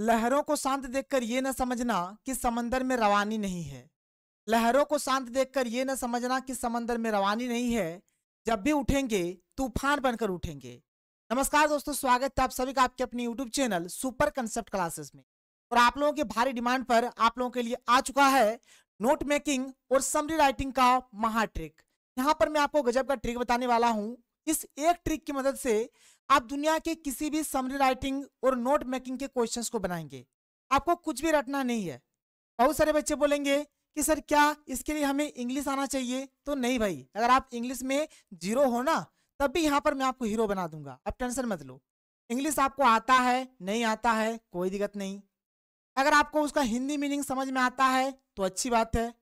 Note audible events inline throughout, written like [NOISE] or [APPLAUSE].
लहरों को शांत देखकर यह न समझना कि समंदर में रवानी नहीं है लहरों को शांत देखकर यह न समझना कि समंदर में रवानी नहीं है जब भी उठेंगे तूफान बनकर उठेंगे नमस्कार दोस्तों स्वागत है आप सभी का आपके अपने YouTube channel super concept classes में और आप लोगों के भारी डिमांड पर आप लोगों के लिए आ चुका है नोट मेकिंग और समरी राइटिंग का महा ट्रिक यहाँ पर मैं आपको गजब का ट्रिक बताने वाला हूँ इस एक ट्रिक की मदद से आप दुनिया के किसी भी समरी राइटिंग और नोट मेकिंग के क्वेश्चन को बनाएंगे आपको कुछ भी रटना नहीं है बहुत सारे बच्चे बोलेंगे कि सर क्या इसके लिए हमें इंग्लिश आना चाहिए तो नहीं भाई अगर आप इंग्लिश में जीरो हो ना तब भी यहाँ पर मैं आपको हीरो बना दूंगा आप टेंशन मत लो इंग्लिश आपको आता है नहीं आता है कोई दिक्कत नहीं अगर आपको उसका हिंदी मीनिंग समझ में आता है तो अच्छी बात है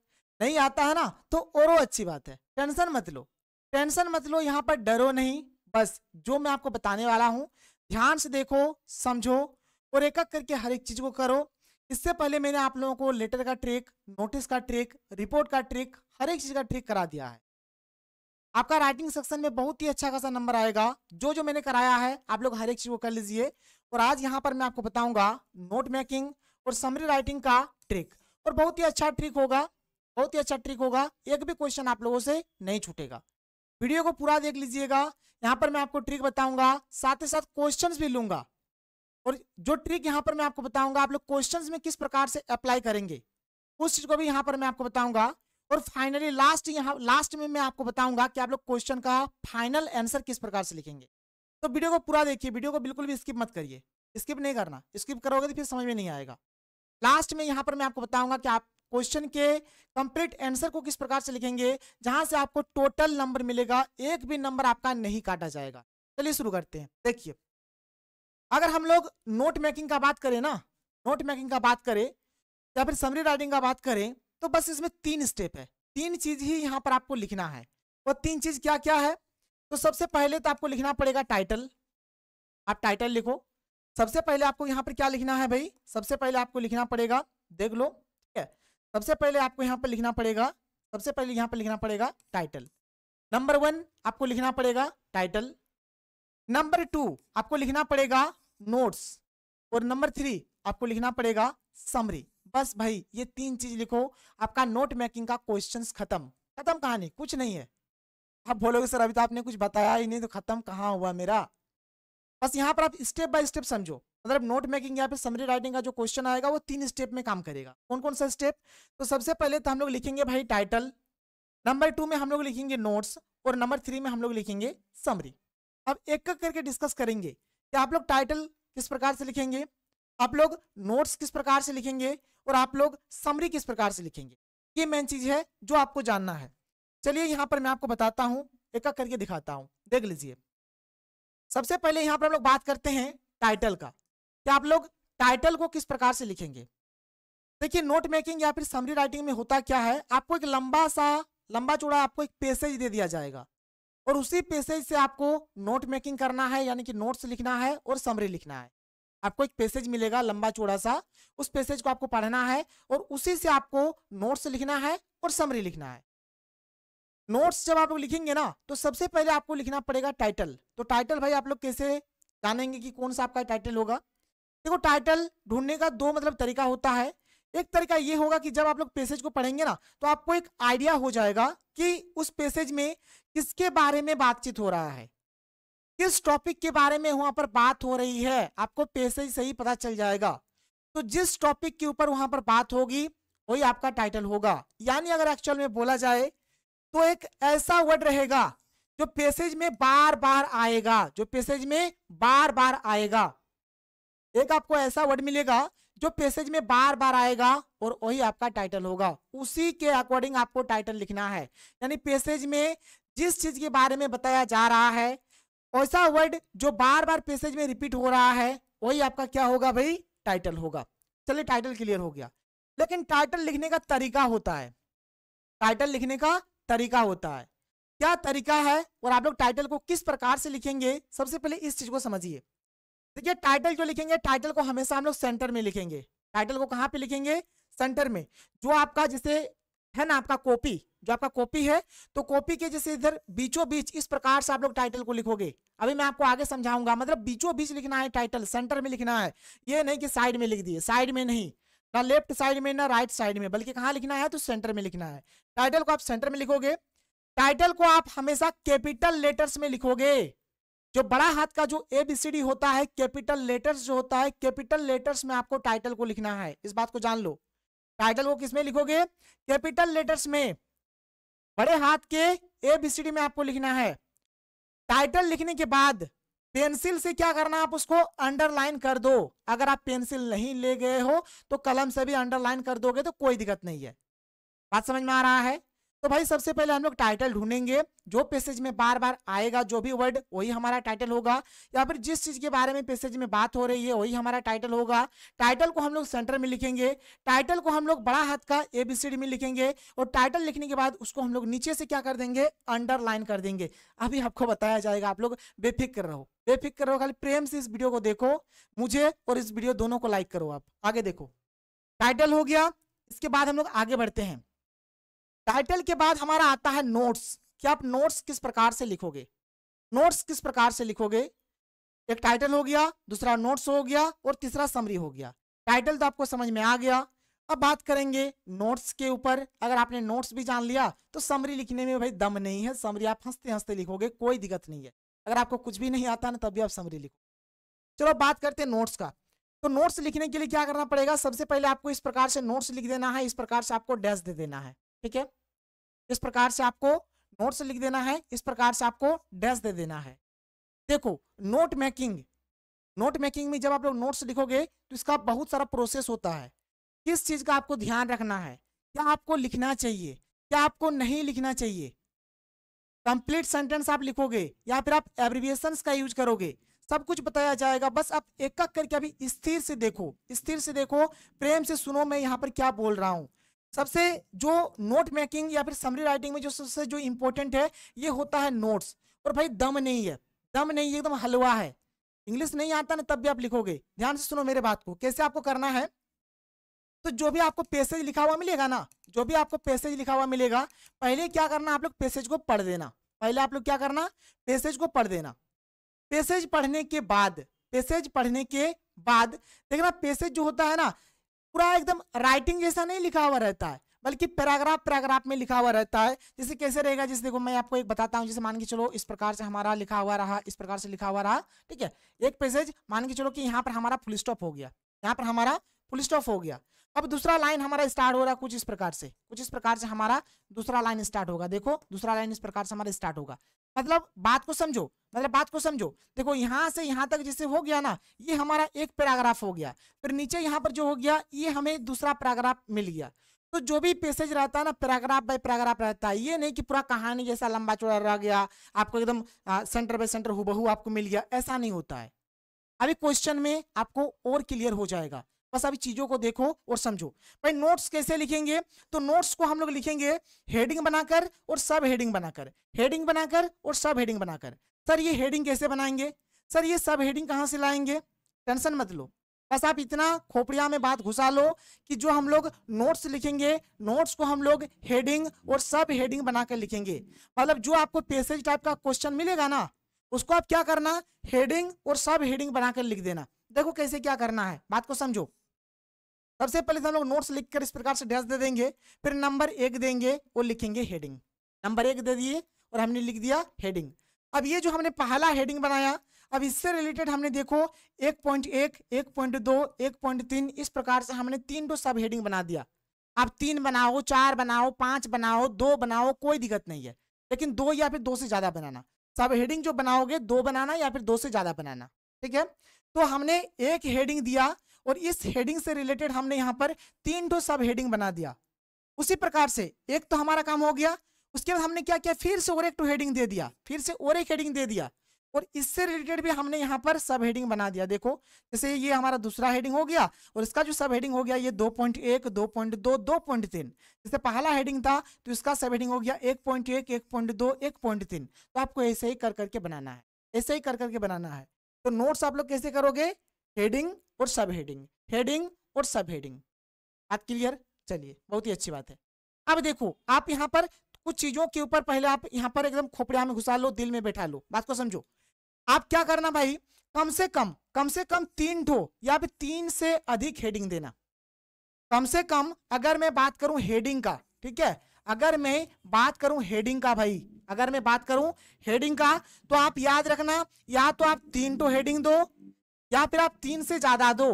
नहीं आता है ना तो और अच्छी बात है टेंशन मत लो टेंशन मत लो यहाँ पर डरो नहीं बस जो मैं आपको बताने वाला हूँ ध्यान से देखो समझो और एक एक करके हर एक चीज को करो इससे पहले मैंने आप लोगों को लेटर का ट्रिक नोटिस का ट्रिक रिपोर्ट का ट्रिक हर एक चीज का ट्रिक करा दिया है आपका राइटिंग सेक्शन में बहुत ही अच्छा खासा नंबर आएगा जो जो मैंने कराया है आप लोग हर एक चीज को कर लीजिए और आज यहाँ पर मैं आपको बताऊंगा नोट मेकिंग और समरी राइटिंग का ट्रिक और बहुत ही अच्छा ट्रिक होगा बहुत ही अच्छा ट्रिक होगा एक भी क्वेश्चन आप लोगों से नहीं छूटेगा वीडियो को पूरा देख लीजिएगा यहाँ पर मैं आपको ट्रिक बताऊंगा साथ ही साथ क्वेश्चन भी लूंगा और जो ट्रिक यहाँ पर मैं आपको बताऊंगा आप लोग क्वेश्चन में किस प्रकार से अप्लाई करेंगे उस चीज को भी यहाँ पर मैं आपको बताऊंगा और फाइनली लास्ट यहाँ लास्ट में मैं आपको बताऊंगा कि आप लोग क्वेश्चन का फाइनल आंसर किस प्रकार से लिखेंगे तो वीडियो को पूरा देखिए वीडियो को बिल्कुल भी स्किप मत करिए स्किप नहीं करना स्किप करोगे तो फिर समझ में नहीं आएगा लास्ट में यहाँ पर मैं आपको बताऊंगा कि आप क्वेश्चन के कंप्लीट आंसर को किस प्रकार से लिखेंगे जहां से आपको टोटल नंबर मिलेगा एक भी नंबर आपका नहीं काटा जाएगा चलिए शुरू करते हैं देखिए अगर हम लोग नोट मेकिंग का बात करें ना नोट मेकिंग का बात करें या फिर समरी राइटिंग का बात करें तो बस इसमें तीन स्टेप है तीन चीज ही यहाँ पर आपको लिखना है वो तीन चीज क्या क्या है तो सबसे पहले तो आपको लिखना पड़ेगा टाइटल आप टाइटल लिखो सबसे पहले आपको यहाँ पर क्या लिखना है भाई सबसे पहले आपको लिखना पड़ेगा देख लो सबसे पहले आपको यहाँ पर लिखना पड़ेगा सबसे पहले यहाँ पर लिखना पड़ेगा टाइटल नंबर वन आपको लिखना पड़ेगा टाइटल नंबर टू आपको लिखना पड़ेगा नोट्स और नंबर थ्री आपको लिखना पड़ेगा समरी बस भाई ये तीन चीज लिखो आपका नोट मेकिंग का क्वेश्चन खत्म खत्म कहानी कुछ नहीं है आप बोलोगे सर अभी तो आपने कुछ बताया ही नहीं तो खत्म कहाँ हुआ मेरा बस यहाँ पर आप स्टेप बाय स्टेप समझो मतलब नोट मेकिंग या फिर समरी राइटिंग का जो क्वेश्चन आएगा वो तीन स्टेप में काम करेगा कौन कौन सा स्टेप तो सबसे पहले तो हम लोग लिखेंगे भाई टाइटल नंबर टू में हम लोग लिखेंगे नोट्स और नंबर थ्री में हम लोग लिखेंगे समरी अब एक एक करके डिस्कस करेंगे कि आप लोग टाइटल किस प्रकार से लिखेंगे आप लोग नोट्स किस प्रकार से लिखेंगे और आप लोग समरी किस प्रकार से लिखेंगे ये मेन चीज है जो आपको जानना है चलिए यहाँ पर मैं आपको बताता हूँ एक एक करके दिखाता हूँ देख लीजिए सबसे पहले यहाँ पर हम लोग बात करते हैं टाइटल का कि आप लोग टाइटल को किस प्रकार से लिखेंगे देखिए नोट मेकिंग या फिर समरी राइटिंग में होता क्या है आपको एक लंबा सा लंबा चौड़ा आपको एक पैसेज दे दिया जाएगा और उसी पैसेज से आपको नोट मेकिंग करना है यानी कि नोट्स लिखना है और समरी लिखना है आपको एक पैसेज मिलेगा लंबा चौड़ा सा उस पैसेज को आपको पढ़ना है और उसी से आपको नोट्स लिखना है और समरी लिखना है नोट्स जब आप लोग लिखेंगे ना तो सबसे पहले आपको लिखना पड़ेगा टाइटल तो टाइटल भाई आप लोग कैसे जानेंगे कि कौन सा आपका टाइटल होगा देखो टाइटल ढूंढने का दो मतलब तरीका होता है एक तरीका ये होगा कि जब आप लोग पेसेज को पढ़ेंगे ना तो आपको एक आइडिया हो जाएगा कि उस पेसेज में किसके बारे में बातचीत हो रहा है किस टॉपिक के बारे में वहां पर बात हो रही है आपको पेसेज से ही पता चल जाएगा तो जिस टॉपिक के ऊपर वहां पर बात होगी वही आपका टाइटल होगा यानी अगर एक्चुअल में बोला जाए तो एक ऐसा वर्ड रहेगा जो पेसेज में बार बार आएगा जो पेसेज में बार बार आएगा एक आपको ऐसा वर्ड मिलेगा जो पैसेज में बार बार आएगा और वही आपका टाइटल होगा उसी के अकॉर्डिंग आपको टाइटल लिखना है यानी पैसेज में जिस चीज के बारे में बताया जा रहा है ऐसा वर्ड जो बार बार पैसेज में रिपीट हो रहा है वही आपका क्या होगा भाई टाइटल होगा चलिए टाइटल क्लियर हो गया लेकिन टाइटल लिखने का तरीका होता है टाइटल लिखने का तरीका होता है क्या तरीका है और आप लोग टाइटल को किस प्रकार से लिखेंगे सबसे पहले इस चीज को समझिए देखिए तो टाइटल जो लिखेंगे टाइटल को हमेशा हम लोग सेंटर में लिखेंगे टाइटल को कहाँ पे लिखेंगे सेंटर में जो आपका जैसे है ना आपका कॉपी जो आपका कॉपी है तो कॉपी के जैसे इधर बीचों बीच इस प्रकार से आप लोग टाइटल को लिखोगे अभी मैं आपको आगे समझाऊंगा मतलब बीचों बीच लिखना है टाइटल सेंटर में लिखना है ये नहीं कि साइड में लिख दिए साइड में नहीं ना लेफ्ट साइड में ना राइट साइड में बल्कि कहाँ लिखना है तो सेंटर में लिखना है टाइटल को आप सेंटर में लिखोगे टाइटल को आप हमेशा कैपिटल लेटर्स में लिखोगे जो बड़ा हाथ का जो एबीसीडी होता है कैपिटल लेटर्स जो होता है कैपिटल लेटर्स में आपको टाइटल को लिखना है इस बात को जान लो टाइटल को किसमें लिखोगे कैपिटल लेटर्स में बड़े हाथ के एबीसीडी में आपको लिखना है टाइटल लिखने के बाद पेंसिल से क्या करना आप उसको अंडरलाइन कर दो अगर आप पेंसिल नहीं ले गए हो तो कलम से भी अंडरलाइन कर दोगे तो कोई दिक्कत नहीं है बात समझ में आ रहा है तो भाई सबसे पहले हम लोग टाइटल ढूंढेंगे जो पैसेज में बार बार आएगा जो भी वर्ड वही हमारा टाइटल होगा या फिर जिस चीज के बारे में पैसेज में बात हो रही है वही हमारा टाइटल होगा टाइटल को हम लोग सेंटर में लिखेंगे टाइटल को हम लोग बड़ा हाथ का एबीसीडी में लिखेंगे और टाइटल लिखने के बाद उसको हम लोग नीचे से क्या कर देंगे अंडरलाइन कर देंगे अभी आपको बताया जाएगा आप लोग बेफिक्र रहो बेफिक्र रहो खाली प्रेम से इस वीडियो को देखो मुझे और इस वीडियो दोनों को लाइक करो आप आगे देखो टाइटल हो गया इसके बाद हम लोग आगे बढ़ते हैं टाइटल के बाद हमारा आता है नोट्स कि आप नोट्स किस प्रकार से लिखोगे नोट्स किस प्रकार से लिखोगे एक टाइटल हो गया दूसरा नोट्स हो गया और तीसरा समरी हो गया टाइटल तो आपको समझ में आ गया अब बात करेंगे नोट्स के ऊपर अगर आपने नोट्स भी जान लिया तो समरी लिखने में भाई दम नहीं है समरी आप हंसते हंसते लिखोगे कोई दिक्कत नहीं है अगर आपको कुछ भी नहीं आता ना तब भी आप समरी लिखो चलो बात करते हैं नोट्स का तो नोट्स लिखने के लिए क्या करना पड़ेगा सबसे पहले आपको इस प्रकार से नोट्स लिख देना है इस प्रकार से आपको डैश दे देना है ठीक है इस प्रकार से आपको नोट से लिख देना है इस प्रकार से आपको डैश दे देना है देखो नोट मेकिंग नोट मेकिंग में जब आप लोग नोट्स लिखोगे तो इसका बहुत सारा प्रोसेस होता है किस चीज का आपको ध्यान रखना है क्या आपको लिखना चाहिए क्या आपको नहीं लिखना चाहिए कंप्लीट सेंटेंस आप लिखोगे या फिर आप एब्रीविएशन का यूज करोगे सब कुछ बताया जाएगा बस आप एक एक करके अभी स्थिर से देखो स्थिर से देखो प्रेम से सुनो मैं यहाँ पर क्या बोल रहा हूँ सबसे जो नोट मेकिंग या फिर समरी राइटिंग में जो सबसे जो इंपॉर्टेंट है ये होता है नोट्स और भाई दम नहीं है दम नहीं है एकदम हलवा है इंग्लिश नहीं आता ना तब भी आप लिखोगे ध्यान से सुनो मेरे बात को कैसे आपको करना है तो जो भी आपको पैसेज लिखा हुआ मिलेगा ना जो भी आपको पैसेज लिखा हुआ मिलेगा पहले क्या करना आप लोग पैसेज को पढ़ देना पहले आप लोग क्या करना पैसेज को पढ़ देना पैसेज पढ़ने के बाद पैसेज पढ़ने के बाद देखना पैसेज जो होता है ना पूरा एकदम राइटिंग जैसा नहीं लिखा हुआ रहता है बल्कि पैराग्राफ पैराग्राफ में लिखा हुआ रहता है जैसे कैसे रहेगा जैसे देखो मैं आपको एक बताता हूँ जैसे मान के चलो इस प्रकार से हमारा लिखा हुआ रहा इस प्रकार से लिखा हुआ रहा ठीक है एक पैसेज मान के चलो कि यहाँ पर हमारा फुल स्टॉप हो गया यहाँ पर हमारा फुल स्टॉप हो गया अब दूसरा लाइन हमारा स्टार्ट हो रहा है कुछ इस प्रकार से कुछ इस प्रकार से हमारा दूसरा लाइन स्टार्ट होगा देखो दूसरा लाइन इस प्रकार से हमारा स्टार्ट होगा मतलब बात को समझो मतलब बात को समझो देखो यहाँ से यहाँ तक जैसे हो गया ना ये हमारा एक पैराग्राफ हो गया फिर नीचे यहाँ पर जो हो गया ये हमें दूसरा पैराग्राफ मिल गया तो जो भी पैसेज रहता है ना पैराग्राफ बाय पैराग्राफ रहता है ये नहीं कि पूरा कहानी जैसा लंबा चौड़ा रह गया आपको एकदम सेंटर बाय सेंटर हुबहू आपको मिल गया ऐसा नहीं होता है अभी क्वेश्चन में आपको और क्लियर हो जाएगा बस अभी चीजों को देखो और समझो भाई नोट्स कैसे लिखेंगे तो नोट्स को हम लोग लिखेंगे हेडिंग बनाकर और सब हेडिंग बनाकर हेडिंग बनाकर और सब हेडिंग बनाकर सर ये हेडिंग कैसे बनाएंगे सर ये सब हेडिंग कहाँ से लाएंगे टेंशन मत लो बस आप इतना खोपड़िया में बात घुसा लो कि जो हम लोग नोट्स लिखेंगे नोट्स को हम लोग हेडिंग और सब हेडिंग बनाकर लिखेंगे मतलब जो आपको पैसेज टाइप का क्वेश्चन मिलेगा ना उसको आप क्या करना हेडिंग और सब हेडिंग बनाकर लिख देना देखो कैसे क्या करना है बात को समझो सबसे पहले तो हम लोग नोट्स लिखकर इस प्रकार से डैस दे देंगे फिर नंबर एक देंगे और लिखेंगे हेडिंग नंबर एक दे दिए और हमने लिख दिया हेडिंग अब ये जो हमने पहला हेडिंग बनाया अब इससे रिलेटेड हमने देखो एक पॉइंट एक एक पॉइंट दो एक पॉइंट तीन इस प्रकार से हमने तीन टू सब हेडिंग बना दिया आप तीन बनाओ चार बनाओ पांच बनाओ दो बनाओ कोई दिक्कत नहीं है लेकिन दो या फिर दो से ज्यादा बनाना सब हेडिंग जो बनाओगे दो बनाना या फिर दो से ज्यादा बनाना ठीक है तो हमने एक हेडिंग दिया और इस हेडिंग से रिलेटेड हमने यहाँ पर तीन ठो सब हेडिंग बना दिया उसी प्रकार से एक तो हमारा काम हो गया उसके बाद हमने क्या किया फिर से और एक टू हेडिंग दे दिया फिर से और एक हेडिंग दे दिया और इससे रिलेटेड भी हमने यहाँ पर सब हेडिंग बना दिया देखो जैसे ये हमारा दूसरा हेडिंग हो गया और इसका जो सब हेडिंग हो गया ये दो पॉइंट एक दो पॉइंट दो दो पॉइंट तीन जैसे पहला हेडिंग था तो इसका सब हेडिंग हो गया एक पॉइंट एक एक पॉइंट दो एक पॉइंट तीन तो आपको ऐसे ही कर करके बनाना है ऐसे ही कर करके बनाना है तो नोट्स आप लोग कैसे करोगे हेडिंग और सब हेडिंग हेडिंग और सब हेडिंग बात क्लियर चलिए बहुत ही अच्छी बात है अब देखो आप यहाँ पर कुछ चीजों के ऊपर पहले आप यहाँ पर एकदम खोपड़िया में घुसा लो दिल में बैठा लो बात को समझो आप क्या करना भाई कम से कम कम से कम तीन ठो या फिर तीन से अधिक हेडिंग देना कम से कम अगर मैं बात करूं हेडिंग का ठीक है अगर मैं बात करूं हेडिंग का भाई अगर मैं बात करूं हेडिंग का तो आप याद रखना या तो आप तीन टो हेडिंग दो या फिर आप तीन से ज्यादा दो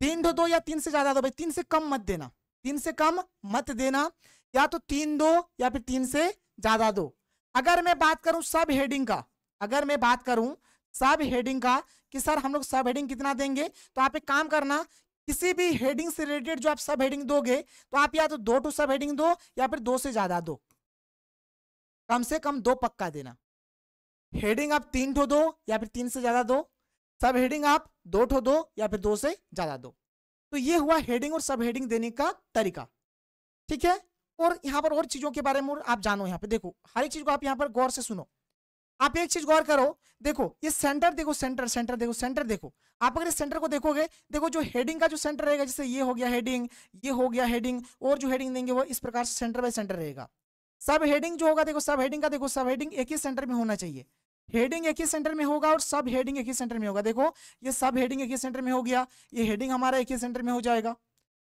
तीन दो दो या तीन से ज्यादा दो भाई तीन से कम मत देना तीन से कम मत देना या तो तीन दो या फिर तीन से ज्यादा दो अगर मैं बात करूं सब हेडिंग का अगर मैं बात करूं सब हेडिंग का कि सर हम लोग सब हेडिंग कितना देंगे तो आप एक काम करना किसी भी हेडिंग से रिलेटेड जो आप सब हेडिंग दोगे तो आप या तो दो टू सब हेडिंग दो या फिर दो से ज्यादा दो कम से कम दो पक्का देना हेडिंग आप तीन ठो दो या फिर तीन से ज्यादा दो सब हेडिंग आप दो ठो दो या फिर दो से ज्यादा दो तो ये हुआ हेडिंग और सब हेडिंग देने का तरीका ठीक है और यहाँ पर और चीजों के बारे में आप जानो यहाँ पे देखो हर एक चीज को आप यहाँ पर गौर से सुनो आप एक चीज गौर करो देखो ये सेंटर देखो सेंटर सेंटर देखो सेंटर देखो आप अगर इस सेंटर को देखोगे देखो जो हेडिंग का जो सेंटर रहेगा जैसे ये हो गया हेडिंग ये हो गया हेडिंग और जो हेडिंग देंगे वो इस प्रकार से सेंटर बाय सेंटर रहेगा सब हेडिंग जो होगा देखो सब हेडिंग का देखो सब हेडिंग एक ही सेंटर में होना चाहिए हेडिंग एक ही सेंटर में होगा और सब हेडिंग एक ही सेंटर में होगा देखो ये सब हेडिंग एक ही सेंटर में हो गया ये हेडिंग हमारा एक ही सेंटर में हो जाएगा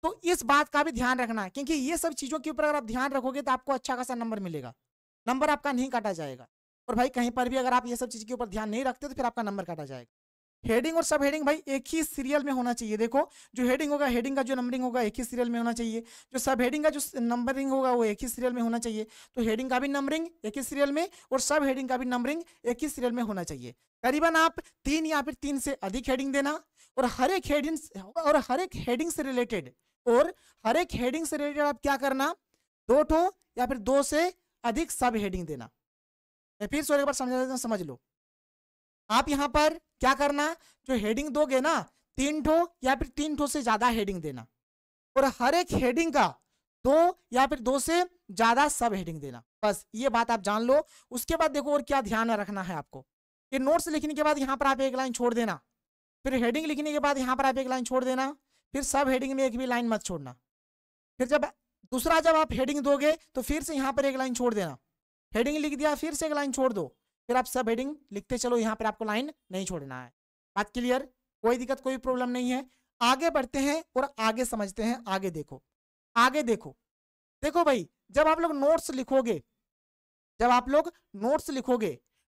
तो इस बात का भी ध्यान रखना है क्योंकि ये सब चीजों के ऊपर अगर आप ध्यान रखोगे तो आपको अच्छा खासा नंबर मिलेगा नंबर आपका नहीं काटा जाएगा और भाई कहीं पर भी अगर आप ये सब चीज के ऊपर ध्यान नहीं रखते तो फिर आपका नंबर काटा जाएगा हेडिंग और सब हेडिंग भाई एक ही सीरियल में होना चाहिए देखो जो हेडिंग होगा हेडिंग का जो नंबरिंग होगा एक ही सीरियल में होना चाहिए जो सब हेडिंग का जो नंबरिंग होगा वो एक ही सीरियल में होना चाहिए तो हेडिंग का भी नंबरिंग एक ही सीरियल में और सब हेडिंग का भी नंबरिंग एक ही सीरियल में होना चाहिए करीबन आप तीन या फिर तीन से अधिक हेडिंग देना और हर एक हेडिंग और हर एक हेडिंग से रिलेटेड और हर एक हेडिंग से रिलेटेड आप क्या करना दो ठो या फिर दो से अधिक सब हेडिंग देना फिर सो एक बार समझा समझ लो आप यहां पर क्या करना जो हेडिंग दोगे ना तीन ठो या फिर तीन ठो से ज्यादा हेडिंग देना और हर एक हेडिंग का दो या फिर दो से ज्यादा सब हेडिंग देना बस ये बात आप जान लो उसके बाद देखो और क्या ध्यान रखना है आपको कि नोट्स लिखने के बाद यहाँ पर आप एक लाइन छोड़ देना फिर हेडिंग लिखने के बाद यहाँ पर आप एक लाइन छोड़ देना फिर सब हेडिंग में एक भी लाइन मत छोड़ना फिर जब दूसरा जब आप हेडिंग दोगे तो फिर से यहाँ पर एक लाइन छोड़ देना हेडिंग लिख दिया फिर से एक लाइन छोड़ दो फिर आप सब हेडिंग लिखते चलो यहाँ पर आपको लाइन नहीं छोड़ना है बात क्लियर कोई दिक्कत कोई प्रॉब्लम नहीं है आगे बढ़ते हैं और आगे समझते हैं आगे देखो आगे देखो देखो भाई जब आप लोग नोट्स लिखोगे जब आप लोग नोट्स लिखोगे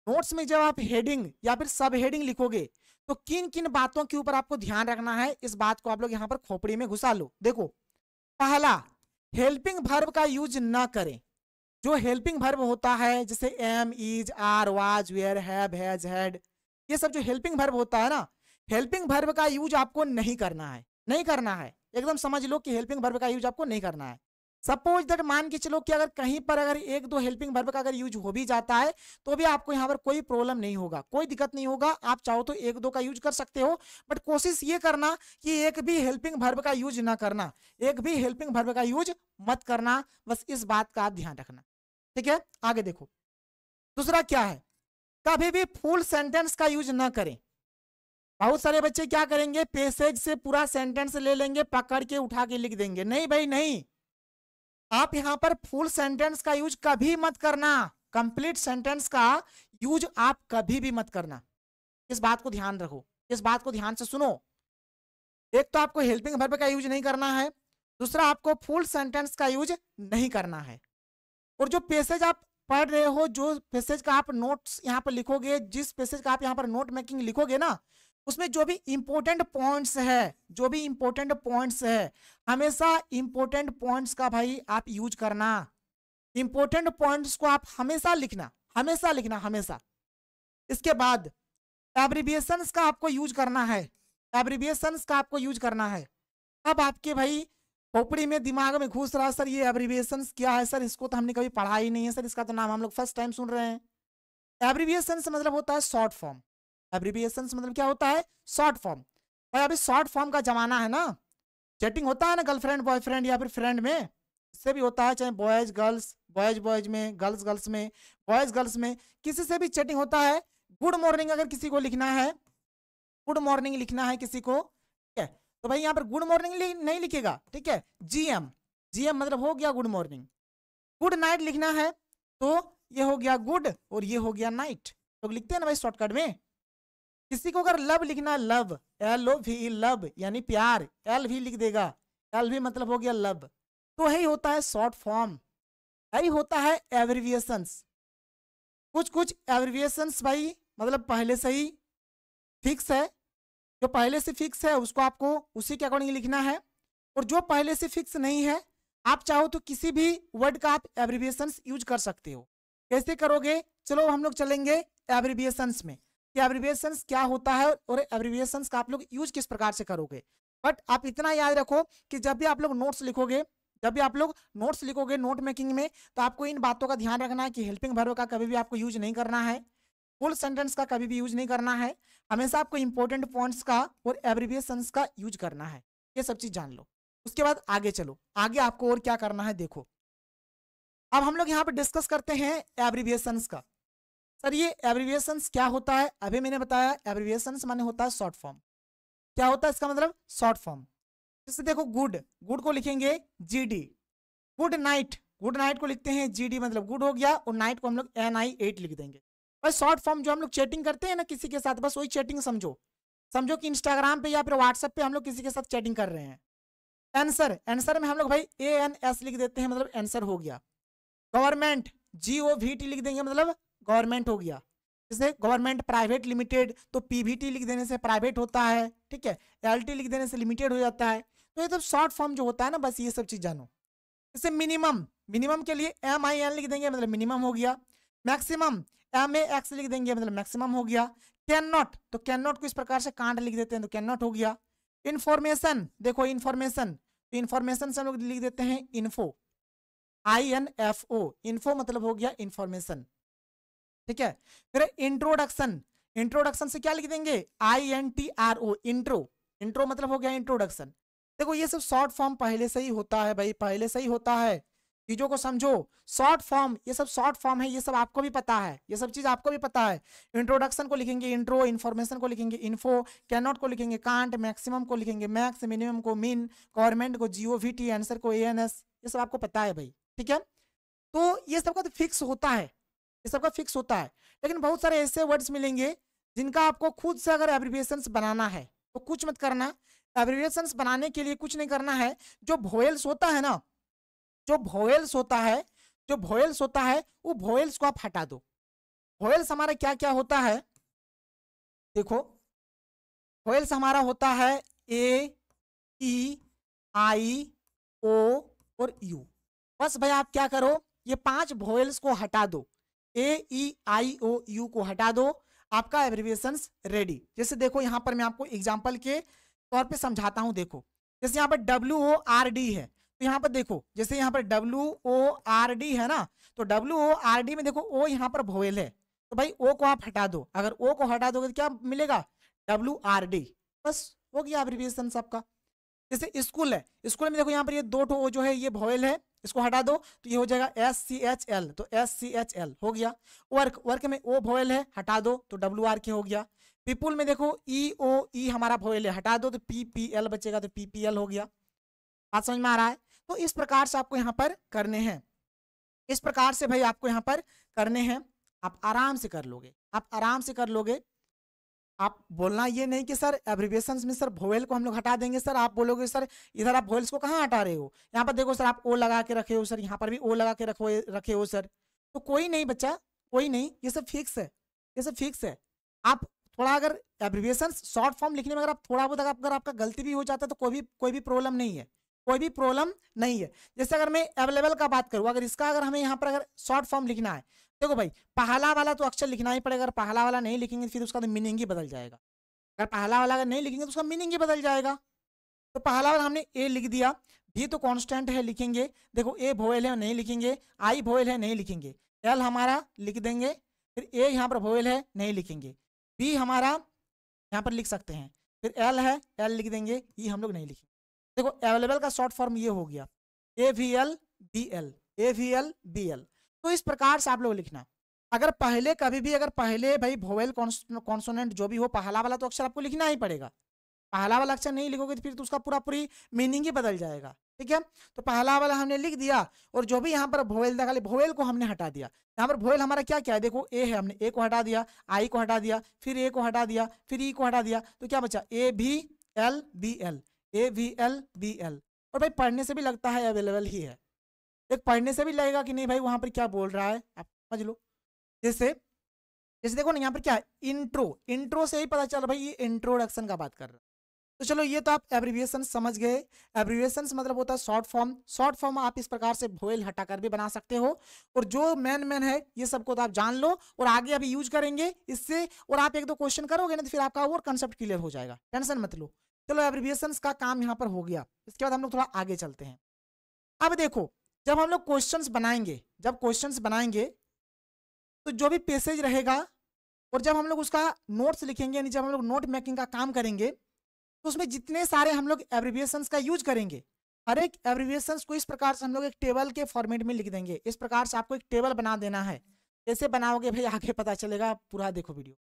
नोट्स में जब आप हेडिंग या फिर सब हेडिंग लिखोगे तो किन किन बातों के ऊपर आपको ध्यान रखना है इस बात को आप लोग यहाँ पर खोपड़ी में घुसा लो देखो पहला हेल्पिंग भर्व का यूज ना करें जो हेल्पिंग भर्ब होता है जैसे am is are was were have has had ये सब जो हेल्पिंग भर्व होता है ना हेल्पिंग भर्ब का यूज आपको नहीं करना है नहीं करना है एकदम समझ लो कि हेल्पिंग भर्व का यूज आपको नहीं करना है सपोज दैट मान के चलो कि अगर कहीं पर अगर एक दो हेल्पिंग भर्व का अगर यूज हो भी जाता है तो भी आपको यहाँ पर कोई प्रॉब्लम नहीं होगा कोई दिक्कत नहीं होगा आप चाहो तो एक दो का यूज कर सकते हो बट कोशिश ये करना कि एक भी हेल्पिंग भर्व का यूज ना करना एक भी हेल्पिंग भर्व का यूज मत करना बस इस बात का आप ध्यान रखना ठीक है आगे देखो दूसरा क्या है कभी भी फुल सेंटेंस का यूज ना करें बहुत सारे बच्चे क्या करेंगे पेसेज से पूरा सेंटेंस ले लेंगे पकड़ के उठा के लिख देंगे नहीं भाई नहीं आप यहां पर फुल सेंटेंस का यूज कभी मत करना कंप्लीट सेंटेंस का यूज आप कभी भी मत करना इस बात को ध्यान रखो इस बात को ध्यान से सुनो एक तो आपको हेल्पिंग वर्ब का यूज नहीं करना है दूसरा आपको फुल सेंटेंस का यूज नहीं करना है और जो पैसेज आप पढ़ रहे हो जो पैसेज का आप नोट्स यहाँ पर लिखोगे जिस पैसेज का आप यहाँ पर नोट मेकिंग लिखोगे ना उसमें जो भी इम्पोर्टेंट पॉइंट्स है जो भी इम्पोर्टेंट पॉइंट्स है हमेशा इम्पोर्टेंट पॉइंट्स का भाई आप यूज करना इम्पोर्टेंट पॉइंट्स को आप हमेशा लिखना हमेशा लिखना हमेशा इसके बाद एब्रीविएशंस का आपको यूज करना है एब्रीविएशंस का आपको यूज करना है अब आपके भाई खोपड़ी में दिमाग में घुस रहा सर ये एब्रीविएशन क्या है सर इसको तो हमने कभी पढ़ा ही नहीं है सर इसका तो नाम हम लोग फर्स्ट टाइम सुन रहे हैं एब्रीविएशन मतलब होता है शॉर्ट फॉर्म एब्रीविएशन मतलब क्या होता है शॉर्ट फॉर्म भाई अभी शॉर्ट फॉर्म का जमाना है ना चैटिंग होता है ना गर्लफ्रेंड बॉयफ्रेंड या फिर फ्रेंड में इससे भी होता है चाहे बॉयज गर्ल्स बॉयज बॉयज में गर्ल्स गर्ल्स में बॉयज गर्ल्स में किसी से भी चैटिंग होता है गुड मॉर्निंग अगर किसी को लिखना है गुड मॉर्निंग लिखना है किसी को तो भाई यहाँ पर गुड मॉर्निंग नहीं लिखेगा ठीक है जीएम जीएम मतलब हो गया गुड मॉर्निंग गुड नाइट लिखना है तो ये हो गया गुड और ये हो गया नाइट तो लिखते हैं ना भाई शॉर्टकट में किसी को अगर लव लिखना है love L O V love यानी प्यार एल भी लिख देगा एल भी मतलब हो गया लव तो यही होता है शॉर्ट फॉर्म यही होता है एवरीविएशन कुछ कुछ एवरीविएशन भाई मतलब पहले से ही फिक्स है जो पहले से फिक्स है उसको आपको उसी के अकॉर्डिंग लिखना है और जो पहले से फिक्स नहीं है आप चाहो तो किसी भी वर्ड का आप एब्रीविएशन यूज कर सकते हो कैसे करोगे चलो हम लोग चलेंगे एब्रीविएशन में कि एब्रीविएशन क्या होता है और एब्रीविएशन का आप लोग यूज किस प्रकार से करोगे बट आप इतना याद रखो कि जब भी आप लोग नोट्स लिखोगे जब भी आप लोग नोट्स लिखोगे नोट मेकिंग में तो आपको इन बातों का ध्यान रखना है कि हेल्पिंग भरो का कभी भी आपको यूज नहीं करना है फुल सेंटेंस का कभी भी यूज नहीं करना है हमेशा आपको इंपॉर्टेंट पॉइंट्स का और एब्रिविएशंस का यूज करना है ये सब चीज जान लो उसके बाद आगे चलो आगे आपको और क्या करना है देखो अब हम लोग यहाँ पर डिस्कस करते हैं एब्रिविएशंस का सर ये एब्रिविएशंस क्या होता है अभी मैंने बताया एब्रिविएशंस माने होता है शॉर्ट फॉर्म क्या होता है इसका मतलब शॉर्ट फॉर्म जैसे देखो गुड गुड को लिखेंगे G D good night good night को लिखते हैं जी डी मतलब गुड हो गया और नाइट को हम लोग एन आई एट लिख देंगे बस शॉर्ट फॉर्म जो हम लोग चैटिंग करते हैं ना किसी के साथ बस वही चैटिंग समझो समझो कि इंस्टाग्राम पे या फिर व्हाट्सएप पे हम लोग किसी के साथ चैटिंग कर रहे हैं आंसर आंसर में हम लोग भाई ए एन एस लिख देते हैं मतलब आंसर हो गया government G O V T लिख देंगे मतलब गवर्नमेंट हो गया जैसे गवर्नमेंट प्राइवेट लिमिटेड तो पी वी टी लिख देने से प्राइवेट होता है ठीक है एल टी लिख देने से लिमिटेड हो जाता है तो ये सब शॉर्ट फॉर्म जो होता है ना बस ये सब चीज़ जानो जैसे मिनिमम मिनिमम के लिए एम आई एन लिख देंगे मतलब मिनिमम हो गया मैक्सिमम एम ए एक्स लिख देंगे मतलब मैक्सिमम हो गया कैन नॉट तो कैन नॉट को इस प्रकार से कांट लिख देते हैं तो कैन नॉट हो गया इन्फॉर्मेशन देखो इन्फॉर्मेशन तो इन्फॉर्मेशन से हम लोग लिख देते हैं info I N F O info मतलब हो गया इन्फॉर्मेशन ठीक है फिर इंट्रोडक्शन इंट्रोडक्शन से क्या लिख देंगे I N T R O intro intro मतलब हो गया इंट्रोडक्शन देखो ये सब शॉर्ट फॉर्म पहले से ही होता है भाई पहले से ही होता है चीजों को समझो शॉर्ट फॉर्म ये सब शॉर्ट फॉर्म है ये सब आपको भी पता है ये सब चीज आपको भी पता है इंट्रोडक्शन को लिखेंगे इंट्रो इन्फॉर्मेशन को लिखेंगे इन्फो कैनॉट को लिखेंगे कांट मैक्सिमम को लिखेंगे मैक्स मिनिमम को मिन गवर्नमेंट को जीओ आंसर को ए ये सब आपको पता है भाई ठीक है तो ये सबका तो फिक्स होता है ये सबका फिक्स होता है लेकिन बहुत सारे ऐसे वर्ड्स मिलेंगे जिनका आपको खुद से अगर एब्रीविएशन बनाना है तो कुछ मत करना एब्रीविएशन बनाने के लिए कुछ नहीं करना है जो भोयल्स होता है ना जो भोयल्स होता है जो भोयल्स होता है वो भोयल्स को आप हटा दो भोयल्स हमारा क्या क्या होता है देखो भोयल्स हमारा होता है ए ई आई ओ और यू बस भाई आप क्या करो ये पांच भोयल्स को हटा दो ए ई आई ओ यू को हटा दो आपका एब्रिविएशन रेडी जैसे देखो यहां पर मैं आपको एग्जाम्पल के तौर पे समझाता हूं देखो जैसे यहाँ पर डब्ल्यू ओ आर डी है तो यहाँ पर देखो जैसे यहाँ पर डब्ल्यू ओ आर डी है ना तो डब्ल्यू ओ आर डी में देखो ओ यहाँ पर भोवेल है तो भाई ओ को आप हटा दो अगर ओ को हटा दोगे तो क्या मिलेगा डब्ल्यू आर डी बस हो गया अब्रिविएशन सबका जैसे स्कूल है स्कूल में देखो यहाँ पर ये दो ठो जो है ये भोवेल है इसको हटा दो तो ये हो जाएगा एस सी एच एल तो एस सी एच एल हो गया वर्क वर्क में ओ भोवेल है हटा दो तो डब्ल्यू आर के हो गया पीपुल में देखो ई ओ ई हमारा भोवेल है हटा दो तो पी पी एल बचेगा तो पी पी एल हो गया बात समझ में आ रहा है तो इस प्रकार से आपको यहाँ पर करने हैं इस प्रकार से भाई आपको यहाँ पर करने हैं आप आराम से कर लोगे आप आराम से कर लोगे आप बोलना ये नहीं कि सर एब्रीविएशन में सर भोवेल को हम लोग हटा देंगे सर आप बोलोगे सर इधर आप भोवेल्स को कहाँ हटा रहे हो यहाँ पर देखो सर आप ओ लगा के रखे हो सर यहाँ पर भी ओ लगा के रखो रखे हो सर तो कोई नहीं बच्चा कोई नहीं ये सब फिक्स है ये सब फिक्स है आप थोड़ा अगर एब्रीविएशन शॉर्ट फॉर्म लिखने में अगर आप थोड़ा बहुत अगर आपका गलती भी हो जाता है तो कोई भी कोई भी प्रॉब्लम नहीं है कोई भी प्रॉब्लम नहीं है जैसे अगर मैं अवेलेबल का बात करूँ अगर इसका अगर हमें यहाँ पर अगर शॉर्ट फॉर्म लिखना है देखो भाई पहला वाला तो अक्षर लिखना ही पड़ेगा अगर पहला वाला नहीं लिखेंगे तो फिर उसका तो मीनिंग ही बदल जाएगा अगर पहला वाला अगर नहीं लिखेंगे तो उसका मीनिंग ही बदल जाएगा तो पहला वाला हमने ए लिख दिया भी तो कॉन्स्टेंट है लिखेंगे देखो ए भोएल है नहीं लिखेंगे आई भोएल है नहीं लिखेंगे एल हमारा लिख देंगे फिर ए यहाँ पर भोएल है नहीं लिखेंगे बी हमारा यहाँ पर लिख सकते हैं फिर एल है एल लिख देंगे ई e हम लोग नहीं लिखेंगे देखो अवेलेबल का शॉर्ट फॉर्म ये हो गया A V L B L A V L B L तो इस प्रकार से आप लोग लिखना अगर पहले कभी भी अगर पहले भाई भोवेल कॉन्सोनेंट जो भी हो पहला वाला तो अक्षर आपको लिखना ही पड़ेगा पहला वाला अक्षर नहीं लिखोगे तो फिर तो उसका पूरा पूरी मीनिंग ही बदल जाएगा ठीक है तो पहला वाला हमने लिख दिया और जो भी यहाँ पर भोवेल था खाली भोवेल को हमने हटा दिया यहाँ पर भोवेल हमारा क्या क्या है देखो ए है हमने ए को हटा दिया आई को हटा दिया फिर ए को हटा दिया फिर ई e को हटा दिया तो क्या बचा A B L B L A V L B L और भाई पढ़ने से भी लगता है अवेलेबल ही है एक पढ़ने से भी लगेगा कि नहीं भाई वहां पर क्या बोल रहा है आप समझ लो जैसे जैसे देखो ना यहाँ पर क्या है इंट्रो इंट्रो से ही पता चल भाई ये इंट्रोडक्शन का बात कर रहा है तो चलो ये तो आप एब्रीविएशन समझ गए एब्रीविएशन मतलब होता है शॉर्ट फॉर्म शॉर्ट फॉर्म आप इस प्रकार से भोयल हटाकर भी बना सकते हो और जो मैन मैन है ये सबको तो आप जान लो और आगे अभी यूज करेंगे इससे और आप एक दो क्वेश्चन करोगे ना तो फिर आपका और कंसेप्ट क्लियर हो जाएगा टेंशन मत लो चलो एब्रिविएशन का काम यहाँ पर हो गया इसके बाद हम लोग थोड़ा आगे चलते हैं अब देखो जब हम लोग क्वेश्चन बनाएंगे जब क्वेश्चन बनाएंगे तो जो भी पेसेज रहेगा और जब हम लोग उसका नोट्स लिखेंगे यानी जब हम लोग नोट मेकिंग का काम करेंगे तो उसमें जितने सारे हम लोग एब्रिविएशंस का यूज करेंगे हर एक एब्रिविएशंस को इस प्रकार से हम लोग एक टेबल के फॉर्मेट में लिख देंगे इस प्रकार से आपको एक टेबल बना देना है कैसे बनाओगे भाई आगे पता चलेगा पूरा देखो वीडियो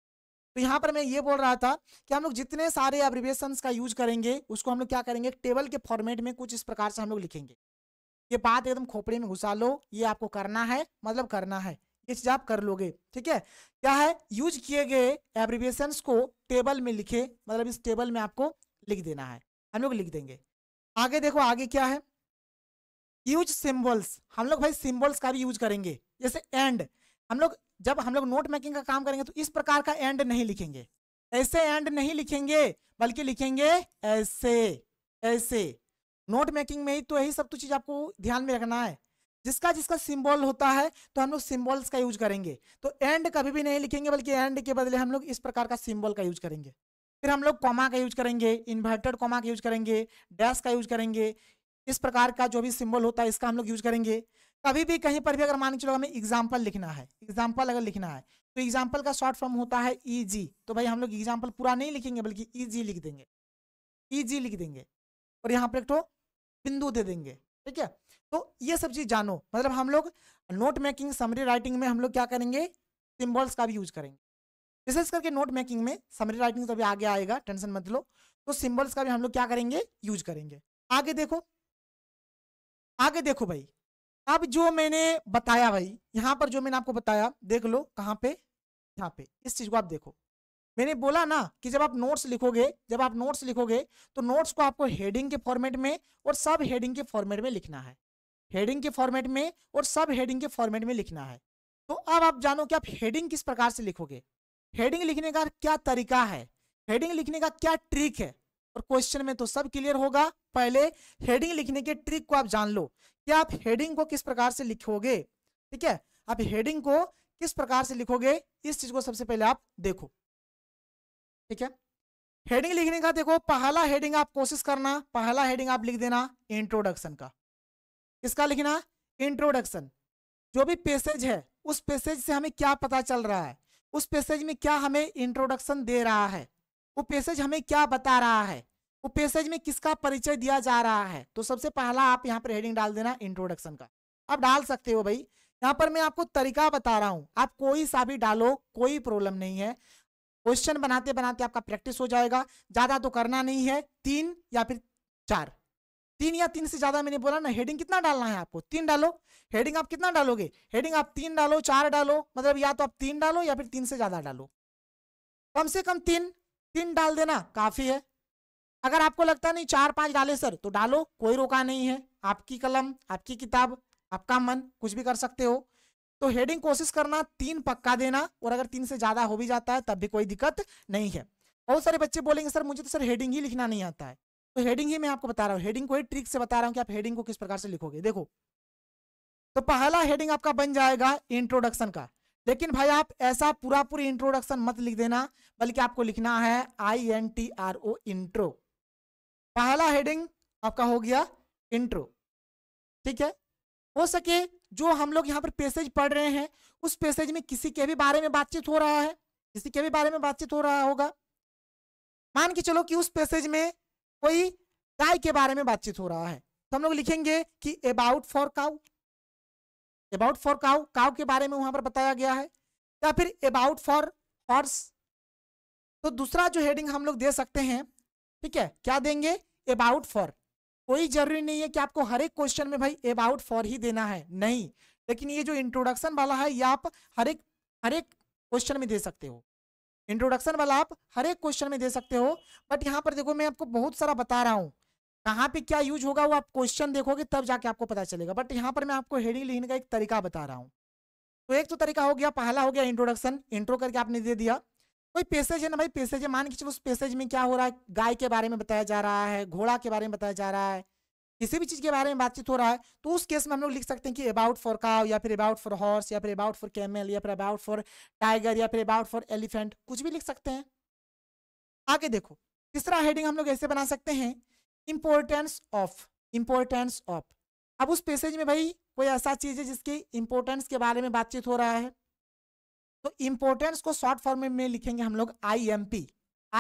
तो यहाँ पर मैं ये बोल रहा था कि हम लोग जितने सारे एब्रिवेशन का यूज करेंगे उसको हम लोग क्या करेंगे टेबल के फॉर्मेट में कुछ इस प्रकार से हम लोग लिखेंगे ये बात एकदम खोपड़ी में घुसा लो ये आपको करना है मतलब करना है ये चीज आप कर लोगे ठीक है क्या है यूज किए गए एब्रिवेशन को टेबल में लिखे मतलब इस टेबल में आपको लिख देना है हम लोग लिख देंगे आगे देखो आगे क्या है यूज सिंबल्स हम लोग भाई सिंबल्स का भी यूज करेंगे जैसे एंड हम लोग जब हम लोग नोट मेकिंग का काम करेंगे तो इस प्रकार का एंड नहीं लिखेंगे ऐसे एंड नहीं लिखेंगे बल्कि लिखेंगे ऐसे ऐसे नोट मेकिंग में ही तो यही सब तो चीज आपको ध्यान में रखना है जिसका जिसका सिंबल होता है तो हम लोग सिंबल्स का यूज करेंगे तो एंड कभी भी नहीं लिखेंगे बल्कि एंड के बदले हम लोग इस प्रकार का सिंबल का यूज करेंगे फिर हम लोग कॉमा का यूज करेंगे इन्वर्टेड कॉमा का यूज करेंगे डैश का यूज करेंगे इस प्रकार का जो भी सिंबल होता है इसका हम लोग यूज करेंगे कभी भी कहीं पर भी अगर मान के चलो हमें एग्जाम्पल लिखना है एग्जाम्पल अगर लिखना है तो एग्जाम्पल का शॉर्ट फॉर्म होता है ई e तो भाई हम लोग एग्जाम्पल पूरा नहीं लिखेंगे बल्कि ई e लिख देंगे ई e लिख देंगे और यहाँ पर एक तो बिंदु दे देंगे ठीक है तो ये सब चीज जानो मतलब हम लोग नोट मेकिंग समरी राइटिंग में हम लोग क्या करेंगे सिम्बॉल्स का भी यूज करेंगे विशेष करके नोट मेकिंग में समरी राइटिंग तो भी आगे आएगा टेंशन मत लो तो सिंबल्स का भी हम लोग क्या करेंगे यूज करेंगे आगे देखो आगे देखो भाई अब जो मैंने बताया भाई यहाँ पर जो मैंने आपको बताया देख लो कहाँ पे यहाँ पे इस चीज को आप देखो मैंने बोला ना कि जब आप नोट्स लिखोगे जब आप नोट्स लिखोगे तो नोट्स को आपको हेडिंग के फॉर्मेट में और सब हेडिंग के फॉर्मेट में लिखना है हेडिंग के फॉर्मेट में और सब हेडिंग के फॉर्मेट में लिखना है तो अब आप जानो कि आप हेडिंग किस प्रकार से लिखोगे हेडिंग लिखने का क्या तरीका है हेडिंग लिखने का क्या ट्रिक है और क्वेश्चन में तो सब क्लियर होगा पहले हेडिंग लिखने के ट्रिक को आप जान लो कि आप हेडिंग को किस प्रकार से लिखोगे ठीक है आप हेडिंग को किस प्रकार से लिखोगे इस चीज को सबसे पहले आप देखो ठीक है हेडिंग लिखने का देखो पहला हेडिंग आप कोशिश करना पहला हेडिंग आप लिख देना इंट्रोडक्शन का इसका लिखना इंट्रोडक्शन जो भी पैसेज है उस पैसेज से हमें क्या पता चल रहा है उस पैसेज में क्या हमें इंट्रोडक्शन दे रहा है वो पैसेज हमें क्या बता रहा है वो में किसका परिचय दिया जा रहा है तो सबसे पहला आप यहाँ पर हेडिंग डाल देना इंट्रोडक्शन का आप डाल सकते हो भाई यहाँ पर मैं आपको तरीका बता रहा हूँ आप कोई सा भी डालो कोई प्रॉब्लम नहीं है क्वेश्चन बनाते बनाते आपका प्रैक्टिस हो जाएगा ज्यादा तो करना नहीं है तीन या फिर चार तीन या तीन से ज्यादा मैंने बोला ना हेडिंग कितना डालना है आपको तीन डालो हेडिंग आप कितना डालोगे हेडिंग आप तीन डालो चार डालो मतलब या तो आप तीन डालो या फिर तीन से ज्यादा डालो कम से कम तीन तीन डाल देना काफी है अगर आपको लगता नहीं चार पांच डाले सर तो डालो कोई रोका नहीं है आपकी कलम आपकी किताब आपका मन कुछ भी कर सकते हो तो हेडिंग कोशिश करना तीन पक्का देना और अगर तीन से ज्यादा हो भी जाता है तब भी कोई दिक्कत नहीं है बहुत सारे बच्चे बोलेंगे सर मुझे तो सर हेडिंग ही लिखना नहीं आता है तो हेडिंग ही मैं आपको बता रहा हूँ हेडिंग को ही ट्रिक से बता रहा हूँ कि आप हेडिंग को किस प्रकार से लिखोगे देखो तो पहला हेडिंग आपका बन जाएगा इंट्रोडक्शन का लेकिन भाई आप ऐसा पूरा पूरी इंट्रोडक्शन मत लिख देना बल्कि आपको लिखना है I N T R O intro पहला हेडिंग आपका हो गया इंट्रो ठीक है हो सके जो हम लोग यहाँ पर पैसेज पढ़ रहे हैं उस पैसेज में किसी के भी बारे में बातचीत हो रहा है किसी के भी बारे में बातचीत हो रहा होगा मान के चलो कि उस पैसेज में कोई गाय के बारे में बातचीत हो रहा है तो हम लोग लिखेंगे कि about for cow about for cow cow के बारे में वहां पर बताया गया है या फिर अबाउट फॉर हॉर्स तो दूसरा जो हेडिंग हम लोग दे सकते हैं ठीक है क्या देंगे अबाउट फॉर कोई जरूरी नहीं है कि आपको हर एक क्वेश्चन में भाई अबाउट फॉर ही देना है नहीं लेकिन ये जो इंट्रोडक्शन वाला है ये आप हर एक हर एक क्वेश्चन में दे सकते हो इंट्रोडक्शन वाला आप हर एक क्वेश्चन में दे सकते हो बट यहाँ पर देखो मैं आपको बहुत सारा बता रहा हूँ कहाँ पे क्या यूज होगा वो आप क्वेश्चन देखोगे तब जाके आपको पता चलेगा बट यहाँ पर मैं आपको हेडिंग लिखने का एक तरीका बता रहा हूँ तो एक तो तरीका हो गया पहला हो गया इंट्रोडक्शन इंट्रो करके आपने दे दिया भाई पेसेज है ना भाई पेसेज है मान के उस पेसेज में क्या हो रहा है गाय के बारे में बताया जा रहा है घोड़ा के बारे में बताया जा रहा है किसी भी चीज़ के बारे में बातचीत हो रहा है तो उस केस में हम लोग लिख सकते हैं कि अबाउट फॉर काउ या फिर अबाउट फॉर हॉर्स या फिर अबाउट फॉर कैमल या फिर अबाउट फॉर टाइगर या फिर अबाउट फॉर एलिफेंट कुछ भी लिख सकते हैं आगे देखो तीसरा हेडिंग हम लोग ऐसे बना सकते हैं इम्पोर्टेंस ऑफ इम्पोर्टेंस ऑफ अब उस पैसेज में भाई कोई ऐसा चीज़ है जिसकी इम्पोर्टेंस के बारे में बातचीत हो रहा है तो इंपोर्टेंस को शॉर्ट फॉर्म में, लिखेंगे हम लोग I M P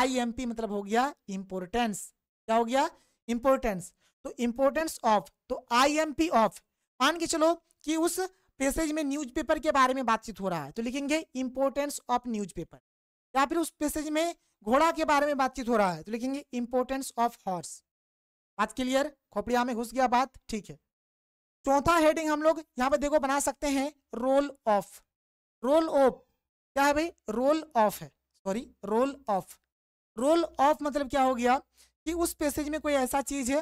I M P मतलब हो गया इंपोर्टेंस क्या हो गया इंपोर्टेंस तो इंपोर्टेंस ऑफ तो आई एम पी ऑफ मान के चलो कि उस पैसेज में न्यूज़पेपर के बारे में बातचीत हो रहा है तो लिखेंगे इंपोर्टेंस ऑफ न्यूज़पेपर या फिर उस पैसेज में घोड़ा के बारे में बातचीत हो रहा है तो लिखेंगे इंपोर्टेंस ऑफ हॉर्स बात क्लियर खोपड़िया में घुस गया बात ठीक है चौथा हेडिंग हम लोग यहाँ पे देखो बना सकते हैं रोल ऑफ रोल ऑफ क्या है भाई रोल ऑफ है sorry role of role of मतलब क्या हो गया कि उस पैसेज में कोई ऐसा चीज है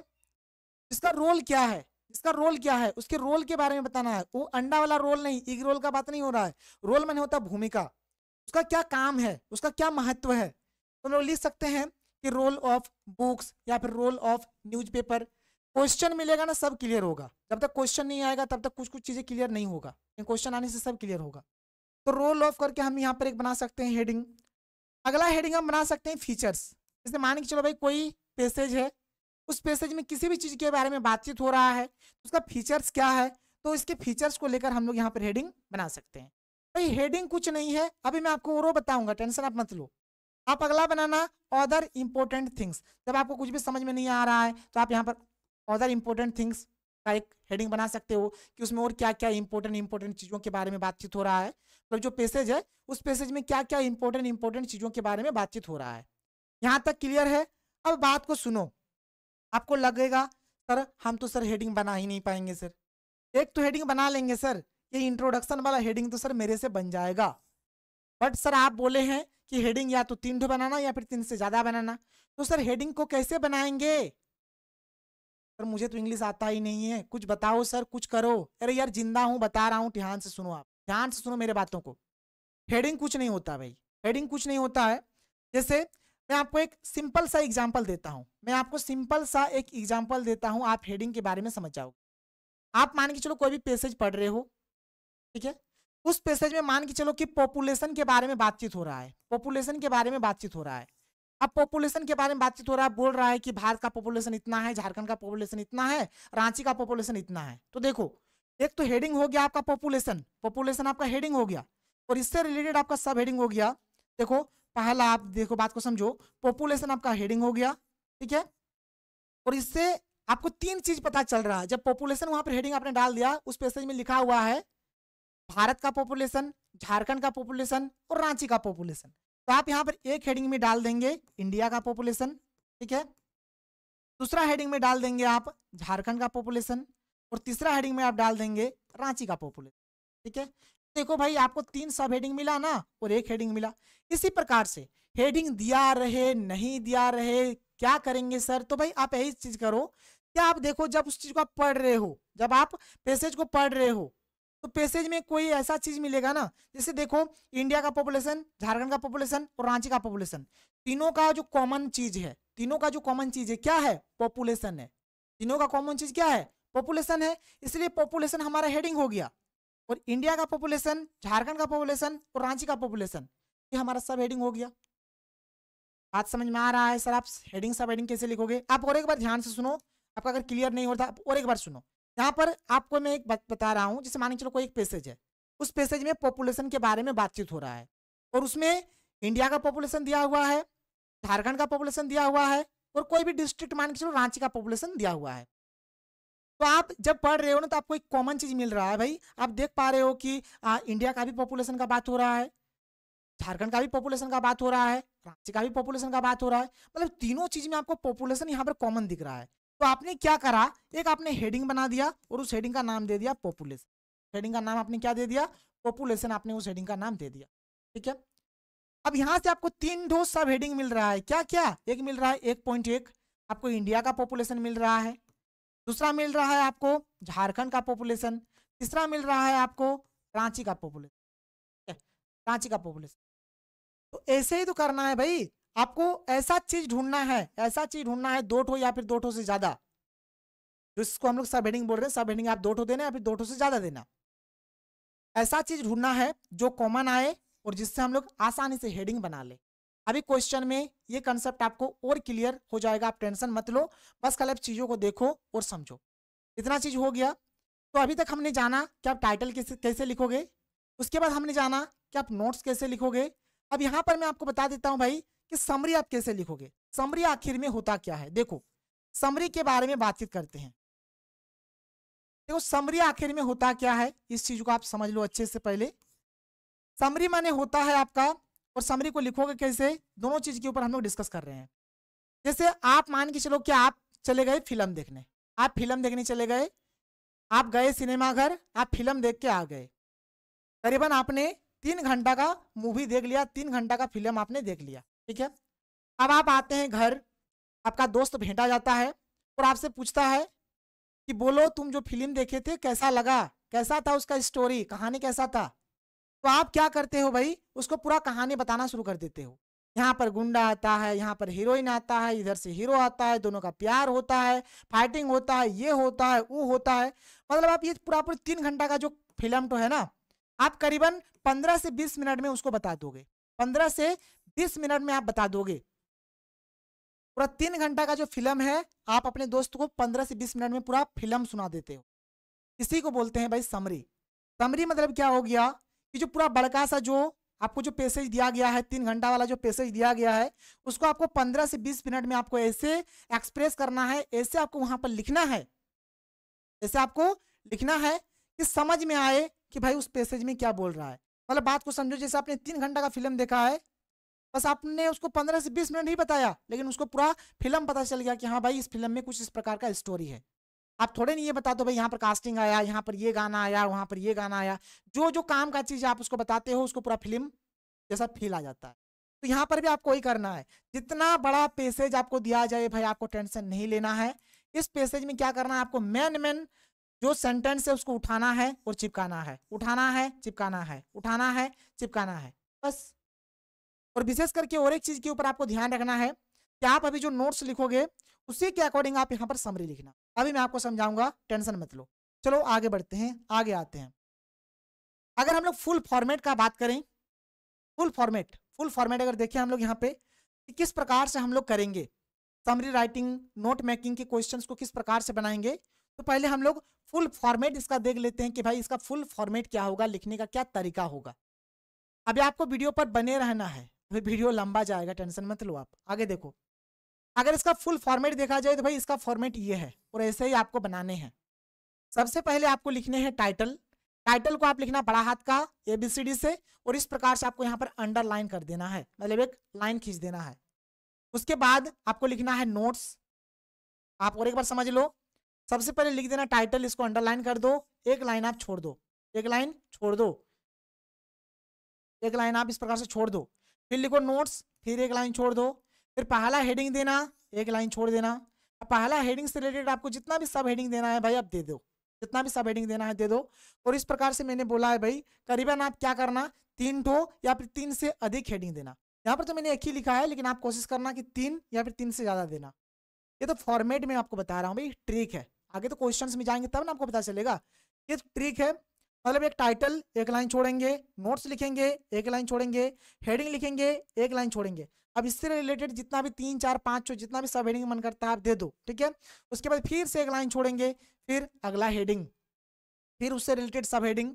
जिसका रोल क्या है जिसका रोल क्या है उसके रोल के बारे में बताना है वो अंडा वाला रोल नहीं इग रोल का बात नहीं हो रहा है रोल मैंने होता भूमिका उसका क्या काम है उसका क्या महत्व है तो लोग लिख सकते हैं कि रोल ऑफ बुक्स या फिर रोल ऑफ न्यूज़पेपर क्वेश्चन मिलेगा ना सब क्लियर होगा जब तक क्वेश्चन नहीं आएगा तब तक कुछ कुछ चीज़ें क्लियर नहीं होगा क्वेश्चन आने से सब क्लियर होगा तो रोल ऑफ करके हम यहाँ पर एक बना सकते हैं हेडिंग अगला हेडिंग हम बना सकते हैं फीचर्स जैसे मान के चलो भाई कोई पैसेज है उस पैसेज में किसी भी चीज़ के बारे में बातचीत हो रहा है तो उसका फीचर्स क्या है तो इसके फीचर्स को लेकर हम लोग यहाँ पर हेडिंग बना सकते हैं भाई हेडिंग कुछ नहीं है अभी मैं आपको और बताऊँगा टेंशन आप मत लो आप अगला बनाना अदर इम्पोर्टेंट थिंग्स जब आपको कुछ भी समझ में नहीं आ रहा है तो आप यहाँ पर अदर इम्पोर्टेंट थिंग्स का एक हेडिंग बना सकते हो कि उसमें और क्या क्या इंपॉर्टेंट इंपॉर्टेंट चीज़ों के बारे में बातचीत हो रहा है मतलब जो पैसेज है उस पैसेज में क्या क्या इंपॉर्टेंट इंपॉर्टेंट चीज़ों के बारे में बातचीत हो रहा है यहाँ तक क्लियर है अब बात को सुनो आपको लगेगा सर हम तो सर हेडिंग बना ही नहीं पाएंगे सर एक तो हेडिंग बना लेंगे सर ये इंट्रोडक्शन वाला हेडिंग तो सर मेरे से बन जाएगा बट सर आप बोले हैं कि हेडिंग या तो तीन ठो बनाना या फिर तीन से ज़्यादा बनाना तो सर हेडिंग को कैसे बनाएंगे सर मुझे तो इंग्लिश आता ही नहीं है कुछ बताओ सर कुछ करो अरे यार जिंदा हूँ बता रहा हूँ ध्यान से सुनो आप ध्यान से सुनो मेरे बातों को हेडिंग कुछ नहीं होता भाई हेडिंग कुछ नहीं होता है जैसे मैं आपको एक सिंपल सा एग्जाम्पल देता हूँ मैं आपको सिंपल सा एक एग्जाम्पल देता हूँ आप हेडिंग के बारे में समझ जाओगे आप मान के चलो कोई भी पैसेज पढ़ रहे हो ठीक है उस पैसेज में मान के चलो कि पॉपुलेशन के बारे में बातचीत हो रहा है पॉपुलेशन के बारे में बातचीत हो रहा है अब पॉपुलेशन के बारे में बातचीत हो रहा है बोल रहा है कि भारत का पॉपुलेशन इतना है झारखंड का पॉपुलेशन इतना है रांची का पॉपुलेशन इतना है तो देखो एक तो हेडिंग हो गया आपका पॉपुलेशन पॉपुलेशन आपका हेडिंग हो गया और इससे रिलेटेड आपका सब हेडिंग हो गया देखो पहला आप देखो बात को समझो पॉपुलेशन आपका हेडिंग हो गया ठीक है और इससे आपको तीन चीज पता चल रहा है जब पॉपुलेशन वहां पर हेडिंग आपने डाल दिया उस पैसेज में लिखा हुआ है भारत का पॉपुलेशन झारखंड का पॉपुलेशन और रांची का पॉपुलेशन तो आप यहाँ पर एक हेडिंग में डाल देंगे इंडिया का पॉपुलेशन ठीक है दूसरा हेडिंग में डाल देंगे आप झारखंड का पॉपुलेशन और तीसरा हेडिंग में आप डाल देंगे रांची का पॉपुलेशन ठीक है देखो भाई आपको तीन सब हेडिंग मिला ना और एक हेडिंग मिला इसी प्रकार से हेडिंग दिया रहे नहीं दिया रहे क्या करेंगे सर तो भाई आप यही चीज करो क्या आप देखो जब उस चीज को आप पढ़ रहे हो जब आप पैसेज को पढ़ रहे हो तो पैसेज में कोई ऐसा चीज मिलेगा ना जैसे देखो इंडिया का पॉपुलेशन झारखंड का पॉपुलेशन और रांची का पॉपुलेशन तीनों का जो कॉमन चीज है तीनों का जो कॉमन चीज है क्या है पॉपुलेशन है तीनों का कॉमन चीज क्या है पॉपुलेशन है इसलिए पॉपुलेशन हमारा हेडिंग हो गया और इंडिया का पॉपुलेशन झारखंड का पॉपुलेशन और रांची का पॉपुलेशन ये हमारा सब हेडिंग हो गया बात समझ में आ रहा है सर आप हेडिंग सब हेडिंग कैसे लिखोगे आप और एक बार ध्यान से सुनो आपका अगर क्लियर नहीं होता आप और एक बार सुनो यहाँ पर आपको मैं एक बात बता रहा हूँ जैसे मान चलो कोई एक पैसेज है उस पैसेज में पॉपुलेशन के बारे में बातचीत हो रहा है और उसमें इंडिया का पॉपुलेशन दिया हुआ है झारखंड का पॉपुलेशन दिया हुआ है और कोई भी डिस्ट्रिक्ट मान के चलो रांची का पॉपुलेशन दिया हुआ है तो आप जब पढ़ रहे हो ना तो आपको एक कॉमन चीज मिल रहा है भाई आप देख पा रहे हो कि आ, इंडिया का भी पॉपुलेशन का बात हो रहा है झारखंड का भी पॉपुलेशन का बात हो रहा है रांची का भी पॉपुलेशन का बात हो रहा है मतलब तीनों चीज में आपको पॉपुलेशन यहाँ पर कॉमन दिख रहा है तो आपने क्या करा एक आपने हेडिंग बना दिया और उस हेडिंग का नाम दे दिया पॉपुलेशन हेडिंग का नाम आपने क्या दे दिया पॉपुलेशन आपने उस हेडिंग का नाम दे दिया ठीक है अब यहाँ से आपको तीन ठोस सब हेडिंग मिल रहा है क्या क्या एक मिल रहा है एक पॉइंट एक आपको इंडिया का पॉपुलेशन मिल रहा है दूसरा मिल रहा है आपको झारखंड का पॉपुलेशन तीसरा मिल रहा है आपको रांची का पॉपुलेशन रांची का पॉपुलेशन तो ऐसे ही तो करना है भाई आपको ऐसा चीज ढूंढना है ऐसा चीज ढूंढना है दो ठो या फिर दो ठो से ज्यादा जिसको हम लोग सब हेडिंग बोल रहे हैं सब हेडिंग आप दो ठो देना या फिर दो ठो से ज्यादा देना ऐसा चीज ढूंढना है जो कॉमन आए और जिससे हम लोग आसानी से हेडिंग बना ले अभी क्वेश्चन में ये कंसेप्ट आपको और क्लियर हो जाएगा आप टेंशन मत लो बस कल आप चीज़ों को देखो और समझो इतना चीज़ हो गया तो अभी तक हमने जाना कि आप टाइटल कैसे कैसे लिखोगे उसके बाद हमने जाना कि आप नोट्स कैसे लिखोगे अब यहाँ पर मैं आपको बता देता हूँ भाई कि समरी आप कैसे लिखोगे समरी आखिर में होता क्या है देखो समरी के बारे में बातचीत करते हैं देखो समरी आखिर में होता क्या है इस चीज को आप समझ लो अच्छे से पहले समरी माने होता है आपका और समरी को लिखोगे कैसे दोनों चीज के ऊपर हम लोग डिस्कस कर रहे हैं जैसे आप मान के चलो कि आप चले गए फिल्म देखने आप फिल्म देखने चले गए आप गए सिनेमाघर आप फिल्म देख के आ गए करीबन आपने तीन घंटा का मूवी देख लिया तीन घंटा का फिल्म आपने देख लिया ठीक है अब आप आते हैं घर आपका दोस्त भेंटा जाता है और आपसे पूछता है कि बोलो तुम जो फिल्म देखे थे कैसा लगा कैसा था उसका स्टोरी कहानी कैसा था तो आप क्या करते हो भाई उसको पूरा कहानी बताना शुरू कर देते हो यहाँ पर गुंडा आता है यहाँ पर हीरोइन आता है इधर से हीरो आता है दोनों का प्यार होता है फाइटिंग होता है ये होता है वो होता है मतलब आप ये पूरा पूरा तीन घंटा का जो फिल्म तो है ना आप करीबन पंद्रह से बीस मिनट में उसको बता दोगे पंद्रह से बीस मिनट में आप बता दोगे पूरा तीन घंटा का जो फिल्म है आप अपने दोस्त को पंद्रह से बीस मिनट में पूरा फिल्म सुना देते हो इसी को बोलते हैं भाई समरी समरी मतलब क्या हो गया कि जो पूरा बड़का सा जो आपको जो पैसेज दिया गया है तीन घंटा वाला जो पैसेज दिया गया है उसको आपको पंद्रह से बीस मिनट में आपको ऐसे एक्सप्रेस करना है ऐसे आपको वहां पर लिखना है ऐसे आपको लिखना है कि समझ में आए कि भाई उस पैसेज में क्या बोल रहा है मतलब बात को समझो जैसे आपने तीन घंटा का फिल्म देखा है बस आपने उसको पंद्रह से बीस मिनट ही बताया लेकिन उसको पूरा फिल्म पता चल गया कि हाँ भाई इस फिल्म में कुछ इस प्रकार का स्टोरी है आप थोड़े नहीं ये बता दो भाई यहाँ पर कास्टिंग आया यहाँ पर ये गाना आया वहाँ पर ये गाना आया जो जो काम का चीज़ आप उसको बताते हो उसको पूरा फिल्म जैसा फील आ जाता है तो यहाँ पर भी आपको ही करना है जितना बड़ा पैसेज आपको दिया जाए भाई आपको टेंशन नहीं लेना है इस पैसेज में क्या करना है आपको मेन मेन जो सेंटेंस है उसको उठाना है और चिपकाना है उठाना है चिपकाना है उठाना है चिपकाना है बस और विशेष करके और एक चीज़ के ऊपर आपको ध्यान रखना है कि आप अभी जो नोट्स लिखोगे उसी के अकॉर्डिंग आप यहाँ पर समरी लिखना अभी मैं आपको समझाऊंगा टेंशन मत लो चलो आगे बढ़ते हैं आगे आते हैं अगर हम लोग फुल फॉर्मेट का बात करें फुल फॉर्मेट फुल फॉर्मेट अगर देखें हम लोग यहाँ पे कि किस प्रकार से हम लोग करेंगे समरी राइटिंग नोट मेकिंग के क्वेश्चन को किस प्रकार से बनाएंगे तो पहले हम लोग फुल फॉर्मेट इसका देख लेते हैं कि भाई इसका फुल फॉर्मेट क्या होगा लिखने का क्या तरीका होगा अभी आपको वीडियो पर बने रहना है अभी वीडियो लंबा जाएगा टेंशन मत लो आप आगे देखो अगर इसका फुल फॉर्मेट देखा जाए तो भाई इसका फॉर्मेट ये है और ऐसे ही आपको बनाने हैं सबसे पहले आपको लिखने हैं टाइटल टाइटल को आप लिखना बड़ा हाथ का ए बी सी डी से और इस प्रकार से आपको यहाँ पर अंडरलाइन कर देना है मतलब एक लाइन खींच देना है उसके बाद आपको लिखना है नोट्स आप और एक बार समझ लो सबसे पहले लिख देना टाइटल इसको अंडरलाइन कर दो एक लाइन आप छोड़ दो एक लाइन छोड़ दो एक लाइन आप इस प्रकार से छोड़ दो फिर लिखो नोट्स फिर एक लाइन छोड़ दो फिर पहला हेडिंग देना एक लाइन छोड़ देना पहला हेडिंग से रिलेटेड आपको जितना भी सब हेडिंग देना है भाई आप दे दो जितना भी सब हेडिंग देना है दे दो और इस प्रकार से मैंने बोला है भाई करीबन आप क्या करना तीन ठो या फिर तीन से अधिक हेडिंग देना यहाँ पर तो मैंने एक ही लिखा है लेकिन आप कोशिश करना कि तीन या फिर तीन से ज़्यादा देना ये तो फॉर्मेट में आपको बता रहा हूँ भाई ट्रिक है आगे तो क्वेश्चन में जाएंगे तब ना आपको पता चलेगा ये ट्रिक है मतलब एक टाइटल एक लाइन छोड़ेंगे नोट्स लिखेंगे एक लाइन छोड़ेंगे हेडिंग लिखेंगे एक लाइन छोड़ेंगे अब इससे रिलेटेड जितना भी तीन चार पाँच छो जितना भी सब हेडिंग मन करता है आप दे दो ठीक है उसके बाद फिर से एक लाइन छोड़ेंगे फिर अगला हेडिंग फिर उससे रिलेटेड सब हेडिंग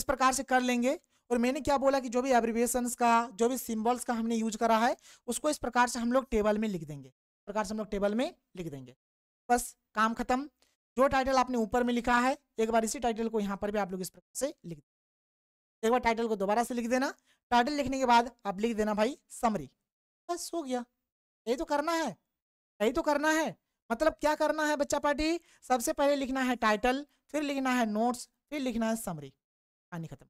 इस प्रकार से कर लेंगे और मैंने क्या बोला कि जो भी एब्रिविएशन का जो भी सिम्बल्स का हमने यूज करा है उसको इस प्रकार से हम लोग टेबल में लिख देंगे प्रकार से हम लोग टेबल में लिख देंगे बस काम खत्म जो टाइटल आपने ऊपर में लिखा है एक बार इसी टाइटल को यहाँ पर भी आप लोग इस प्रकार से लिख एक बार टाइटल को दोबारा से लिख देना टाइटल लिखने के बाद आप लिख देना भाई समरी बस हो गया यही तो करना है यही तो करना है मतलब क्या करना है बच्चा पार्टी सबसे पहले लिखना है टाइटल फिर लिखना है नोट्स फिर लिखना है समरी कहानी खत्म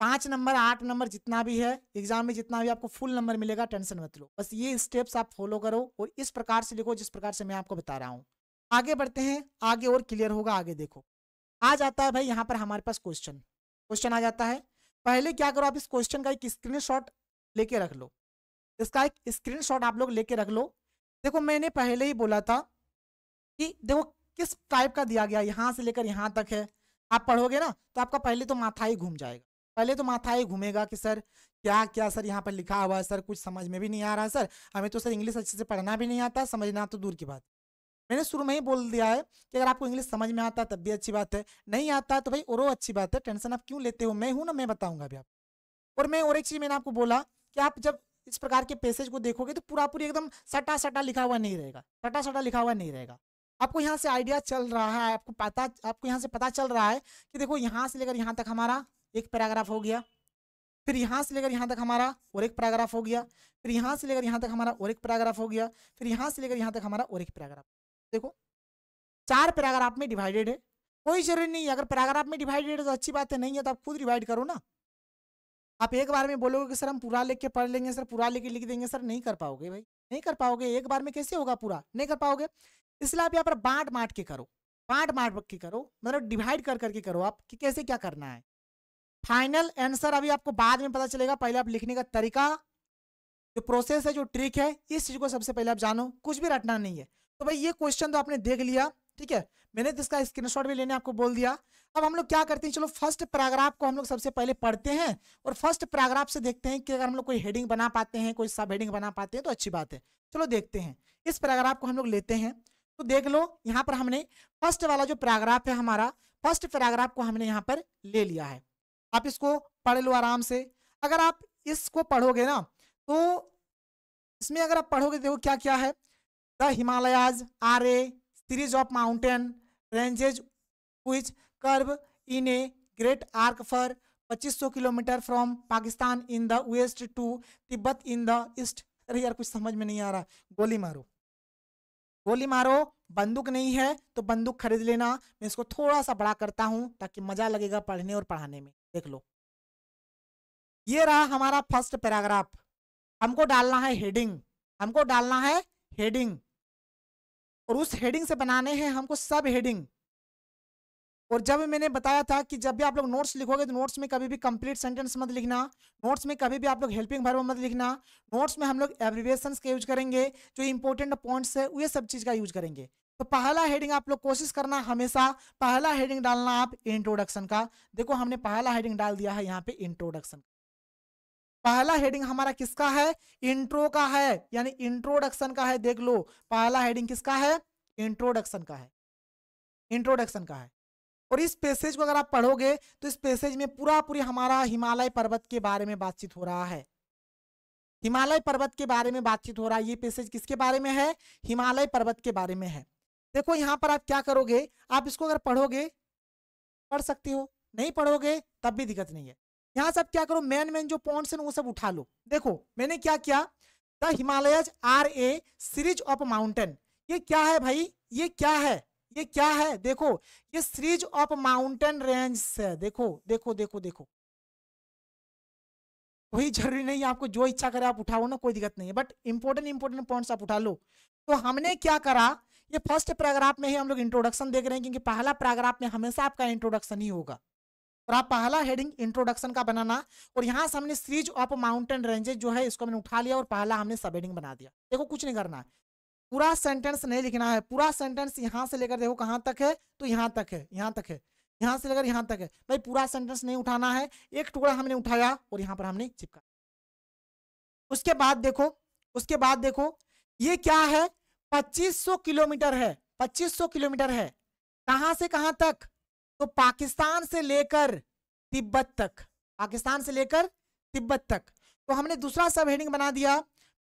पाँच नंबर आठ नंबर जितना भी है एग्जाम में जितना भी आपको फुल नंबर मिलेगा टेंशन मत लो बस ये स्टेप्स आप फॉलो करो और इस प्रकार से लिखो जिस प्रकार से मैं आपको बता रहा हूँ आगे बढ़ते हैं आगे और क्लियर होगा आगे देखो आ जाता है भाई यहाँ पर हमारे पास क्वेश्चन क्वेश्चन आ जाता है पहले क्या करो आप इस क्वेश्चन का एक स्क्रीन लेके रख लो इसका एक स्क्रीनशॉट आप लोग लेके रख लो देखो मैंने पहले ही बोला था कि देखो किस टाइप का दिया गया यहाँ से लेकर यहाँ तक है आप पढ़ोगे ना तो आपका पहले तो माथा ही घूम जाएगा पहले तो माथा ही घूमेगा कि सर क्या क्या सर यहाँ पर लिखा हुआ है सर कुछ समझ में भी नहीं आ रहा है सर हमें तो सर इंग्लिश अच्छे से पढ़ना भी नहीं आता समझना तो दूर की बात मैंने शुरू में ही बोल दिया है कि अगर आपको इंग्लिश समझ में आता है तब भी अच्छी बात है नहीं आता तो भाई और अच्छी बात है टेंशन आप क्यों लेते हो मैं हूँ ना मैं बताऊंगा अभी आप और मैं और एक चीज़ मैंने आपको बोला कि आप जब इस प्रकार के पैसेज को देखोगे तो पूरा पूरी एकदम सटा सटा लिखा हुआ नहीं रहेगा सटा सटा लिखा हुआ नहीं रहेगा आपको यहाँ से आइडिया चल रहा है आपको पता आपको यहाँ से पता चल रहा है कि देखो यहाँ से लेकर यहाँ तक हमारा एक पैराग्राफ हो गया फिर यहाँ से लेकर यहाँ तक हमारा और एक पैराग्राफ हो गया फिर यहाँ से लेकर यहाँ तक हमारा और एक पैराग्राफ हो गया फिर यहाँ से लेकर यहाँ तक हमारा और एक पैराग्राफ देखो चार पैराग्राफ में डिवाइडेड है कोई जरूरी नहीं अगर पैराग्राफ में डिवाइडेड है तो अच्छी बात है नहीं है तो आप खुद डिवाइड करो ना आप एक बार में बोलोगे कि सर हम पूरा लिख के पढ़ लेंगे सर पूरा लेके लिख देंगे सर नहीं कर पाओगे भाई नहीं कर पाओगे एक बार में कैसे होगा पूरा नहीं कर पाओगे इसलिए आप यहाँ पर बांट बांट के करो बांट बांट के करो मतलब डिवाइड कर करके करो आप कि कैसे क्या करना है फाइनल आंसर अभी आपको बाद में पता चलेगा पहले आप लिखने का तरीका जो प्रोसेस है जो ट्रिक है इस चीज को सबसे पहले आप जानो कुछ भी रटना नहीं है तो भाई ये क्वेश्चन तो आपने देख लिया ठीक है मैंने तो इसका स्क्रीनशॉट भी लेने आपको बोल दिया अब हम लोग क्या करते हैं चलो फर्स्ट पैराग्राफ को हम लोग सबसे पहले पढ़ते हैं और फर्स्ट पैराग्राफ से देखते हैं कि अगर हम लोग कोई हेडिंग बना पाते हैं कोई सब हेडिंग बना पाते हैं तो अच्छी बात है चलो देखते हैं इस पैराग्राफ को हम लोग लेते हैं तो देख लो यहाँ पर हमने फर्स्ट वाला जो पैराग्राफ है हमारा फर्स्ट पैराग्राफ को हमने यहाँ पर ले लिया है आप इसको पढ़ लो आराम से अगर आप इसको पढ़ोगे ना तो इसमें अगर आप पढ़ोगे देखो क्या क्या है the Himalayas are a series of mountain ranges which curve in a great arc for 2500 kilometre from Pakistan in the west to Tibet in the east अरे यार कुछ समझ में नहीं आ रहा गोली मारो गोली मारो बंदूक नहीं है तो बंदूक खरीद लेना मैं इसको थोड़ा सा बड़ा करता हूँ ताकि मजा लगेगा पढ़ने और पढ़ाने में देख लो ये रहा हमारा फर्स्ट पैराग्राफ हमको डालना है हेडिंग हमको डालना है हेडिंग और उस हेडिंग से बनाने हैं हमको सब हेडिंग और जब मैंने बताया था कि जब भी आप लोग नोट्स लिखोगे तो नोट्स में कभी भी कंप्लीट सेंटेंस मत लिखना नोट्स में कभी भी आप लोग हेल्पिंग भर मत लिखना नोट्स में हम लोग एब्रिवेशन का यूज करेंगे जो इंपॉर्टेंट पॉइंट्स है वे सब चीज़ का यूज करेंगे तो पहला हेडिंग आप लोग कोशिश करना हमेशा पहला हेडिंग डालना आप इंट्रोडक्शन का देखो हमने पहला हेडिंग डाल दिया है यहाँ पे इंट्रोडक्शन पहला हेडिंग हमारा किसका है इंट्रो का है यानी इंट्रोडक्शन का है देख लो पहला हेडिंग किसका है इंट्रोडक्शन का है इंट्रोडक्शन का है और इस पैसेज को अगर आप पढ़ोगे तो इस पैसेज में पूरा पूरी हमारा हिमालय पर्वत के बारे में बातचीत हो रहा है हिमालय पर्वत के बारे में बातचीत हो रहा है ये पैसेज किसके बारे में है हिमालय पर्वत के बारे में है देखो यहाँ पर आप क्या करोगे आप इसको अगर पढ़ोगे पढ़ सकते हो नहीं पढ़ोगे तब भी दिक्कत नहीं है यहां से आप क्या करो मेन मेन जो पॉइंट्स है वो सब उठा लो देखो मैंने क्या किया the Himalayas are a series of mountain ये क्या है भाई ये क्या है ये क्या है देखो ये सीरीज ऑफ माउंटेन रेंज है देखो देखो देखो देखो कोई जरूरी नहीं आपको जो इच्छा करे आप उठाओ ना कोई दिक्कत नहीं है बट इंपोर्टेंट इंपोर्टेंट पॉइंट्स आप उठा लो तो हमने क्या करा ये फर्स्ट पैराग्राफ में ही हम लोग इंट्रोडक्शन देख रहे हैं क्योंकि पहला पैराग्राफ में हमेशा आपका इंट्रोडक्शन ही होगा और आप पहला हेडिंग इंट्रोडक्शन का बनाना और यहाँ से हमने सीरीज ऑफ माउंटेन रेंजेस जो है इसको हमने उठा लिया और पहला हमने सब हेडिंग बना दिया देखो कुछ नहीं करना है पूरा सेंटेंस नहीं लिखना है पूरा सेंटेंस यहाँ से लेकर देखो कहाँ तक है तो यहाँ तक है यहाँ तक है यहाँ से लेकर यहाँ तक है भाई पूरा सेंटेंस नहीं उठाना है एक टुकड़ा हमने उठाया और यहाँ पर हमने चिपका उसके बाद देखो उसके बाद देखो ये क्या है 2500 किलोमीटर है 2500 किलोमीटर है कहाँ से कहाँ तक तो पाकिस्तान से लेकर तिब्बत तक पाकिस्तान से लेकर तिब्बत तक तो हमने दूसरा सब हेडिंग बना दिया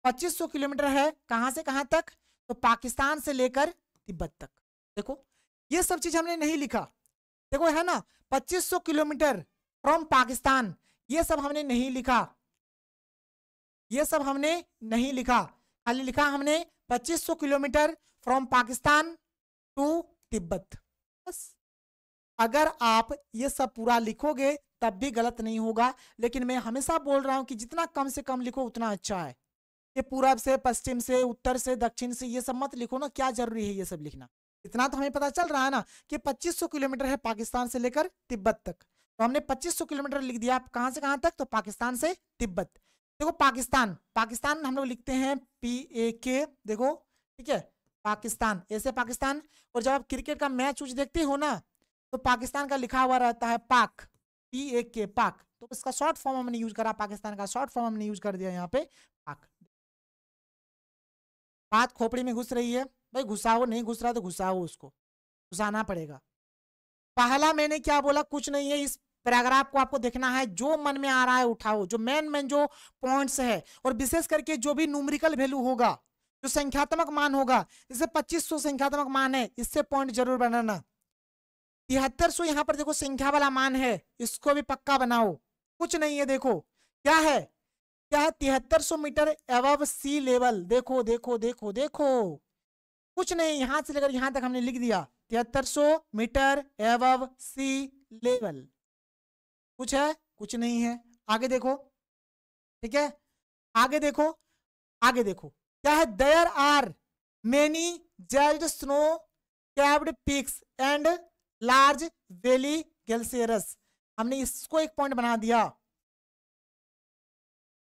2500 किलोमीटर है कहां से कहां तक तो पाकिस्तान से लेकर तिब्बत तक देखो ये सब चीज हमने नहीं लिखा देखो है ना 2500 किलोमीटर फ्रॉम पाकिस्तान ये सब हमने नहीं लिखा ये सब हमने नहीं लिखा खाली लिखा हमने 2500 kilometre from Pakistan to Tibet बस अगर आप ये सब पूरा लिखोगे तब भी गलत नहीं होगा लेकिन मैं हमेशा बोल रहा हूँ कि जितना कम से कम लिखो उतना अच्छा है ये पूरब से पश्चिम से उत्तर से दक्षिण से ये सब मत लिखो ना क्या जरूरी है ये सब लिखना इतना तो हमें पता चल रहा है ना कि 2500 किलोमीटर है पाकिस्तान से लेकर तिब्बत तक तो हमने 2500 किलोमीटर लिख दिया आप कहाँ से कहाँ तक तो पाकिस्तान से तिब्बत देखो पाकिस्तान पाकिस्तान हम लोग लिखते हैं पी ए के देखो ठीक है पाकिस्तान ऐसे पाकिस्तान और जब आप क्रिकेट का मैच उच देखते हो ना तो पाकिस्तान का लिखा हुआ रहता है पाक पी ए के पाक तो इसका शॉर्ट फॉर्म हमने यूज करा पाकिस्तान का शॉर्ट फॉर्म हमने यूज कर दिया यहाँ पे पाक बात खोपड़ी में घुस रही है भाई घुसाओ नहीं घुस रहा तो घुसाओ उसको घुसाना पड़ेगा पहला मैंने क्या बोला कुछ नहीं है इस पैराग्राफ को आपको देखना है जो मन में आ रहा है उठाओ जो मेन मेन जो पॉइंट्स है और विशेष करके जो भी न्यूमरिकल वैल्यू होगा जो संख्यात्मक मान होगा जैसे 2500 संख्यात्मक मान है इससे पॉइंट जरूर बनाना तिहत्तर सो यहाँ पर देखो संख्या वाला मान है इसको भी पक्का बनाओ कुछ नहीं है देखो क्या है क्या है तिहत्तर सो मीटर एव सी लेवल देखो देखो देखो देखो कुछ नहीं यहां से लेकर यहां तक हमने लिख दिया तिहत्तर सो मीटर एवब सी लेवल कुछ है कुछ नहीं है आगे देखो ठीक है आगे देखो आगे देखो क्या है there are many jagged snow capped peaks and large valley glaciers हमने इसको एक पॉइंट बना दिया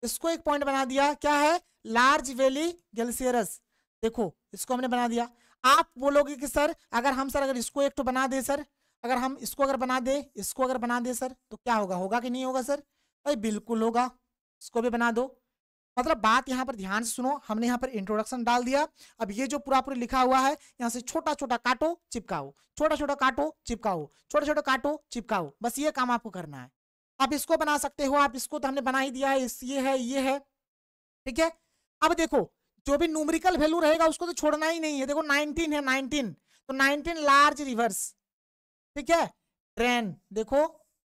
इसको एक पॉइंट बना दिया क्या है लार्ज वेली गेलसेरस देखो इसको हमने बना दिया आप बोलोगे कि सर अगर हम सर अगर इसको एक तो बना दे सर अगर हम इसको अगर बना दे इसको अगर बना दे सर तो क्या होगा होगा कि नहीं होगा सर भाई बिल्कुल होगा इसको भी बना दो मतलब बात यहाँ पर ध्यान से सुनो हमने यहाँ पर इंट्रोडक्शन डाल दिया अब ये जो पूरा पूरा लिखा हुआ है यहाँ से छोटा छोटा काटो चिपकाओ छोटा छोटा काटो चिपकाओ छोटा छोटा काटो चिपकाओ बस ये काम आपको करना है आप इसको बना सकते हो आप इसको तो हमने बना ही दिया है इस ये है ये है ठीक है अब देखो जो भी न्यूमरिकल वैल्यू रहेगा उसको तो छोड़ना ही नहीं है देखो 19 है 19 तो 19 लार्ज रिवर्स ठीक है ट्रेन देखो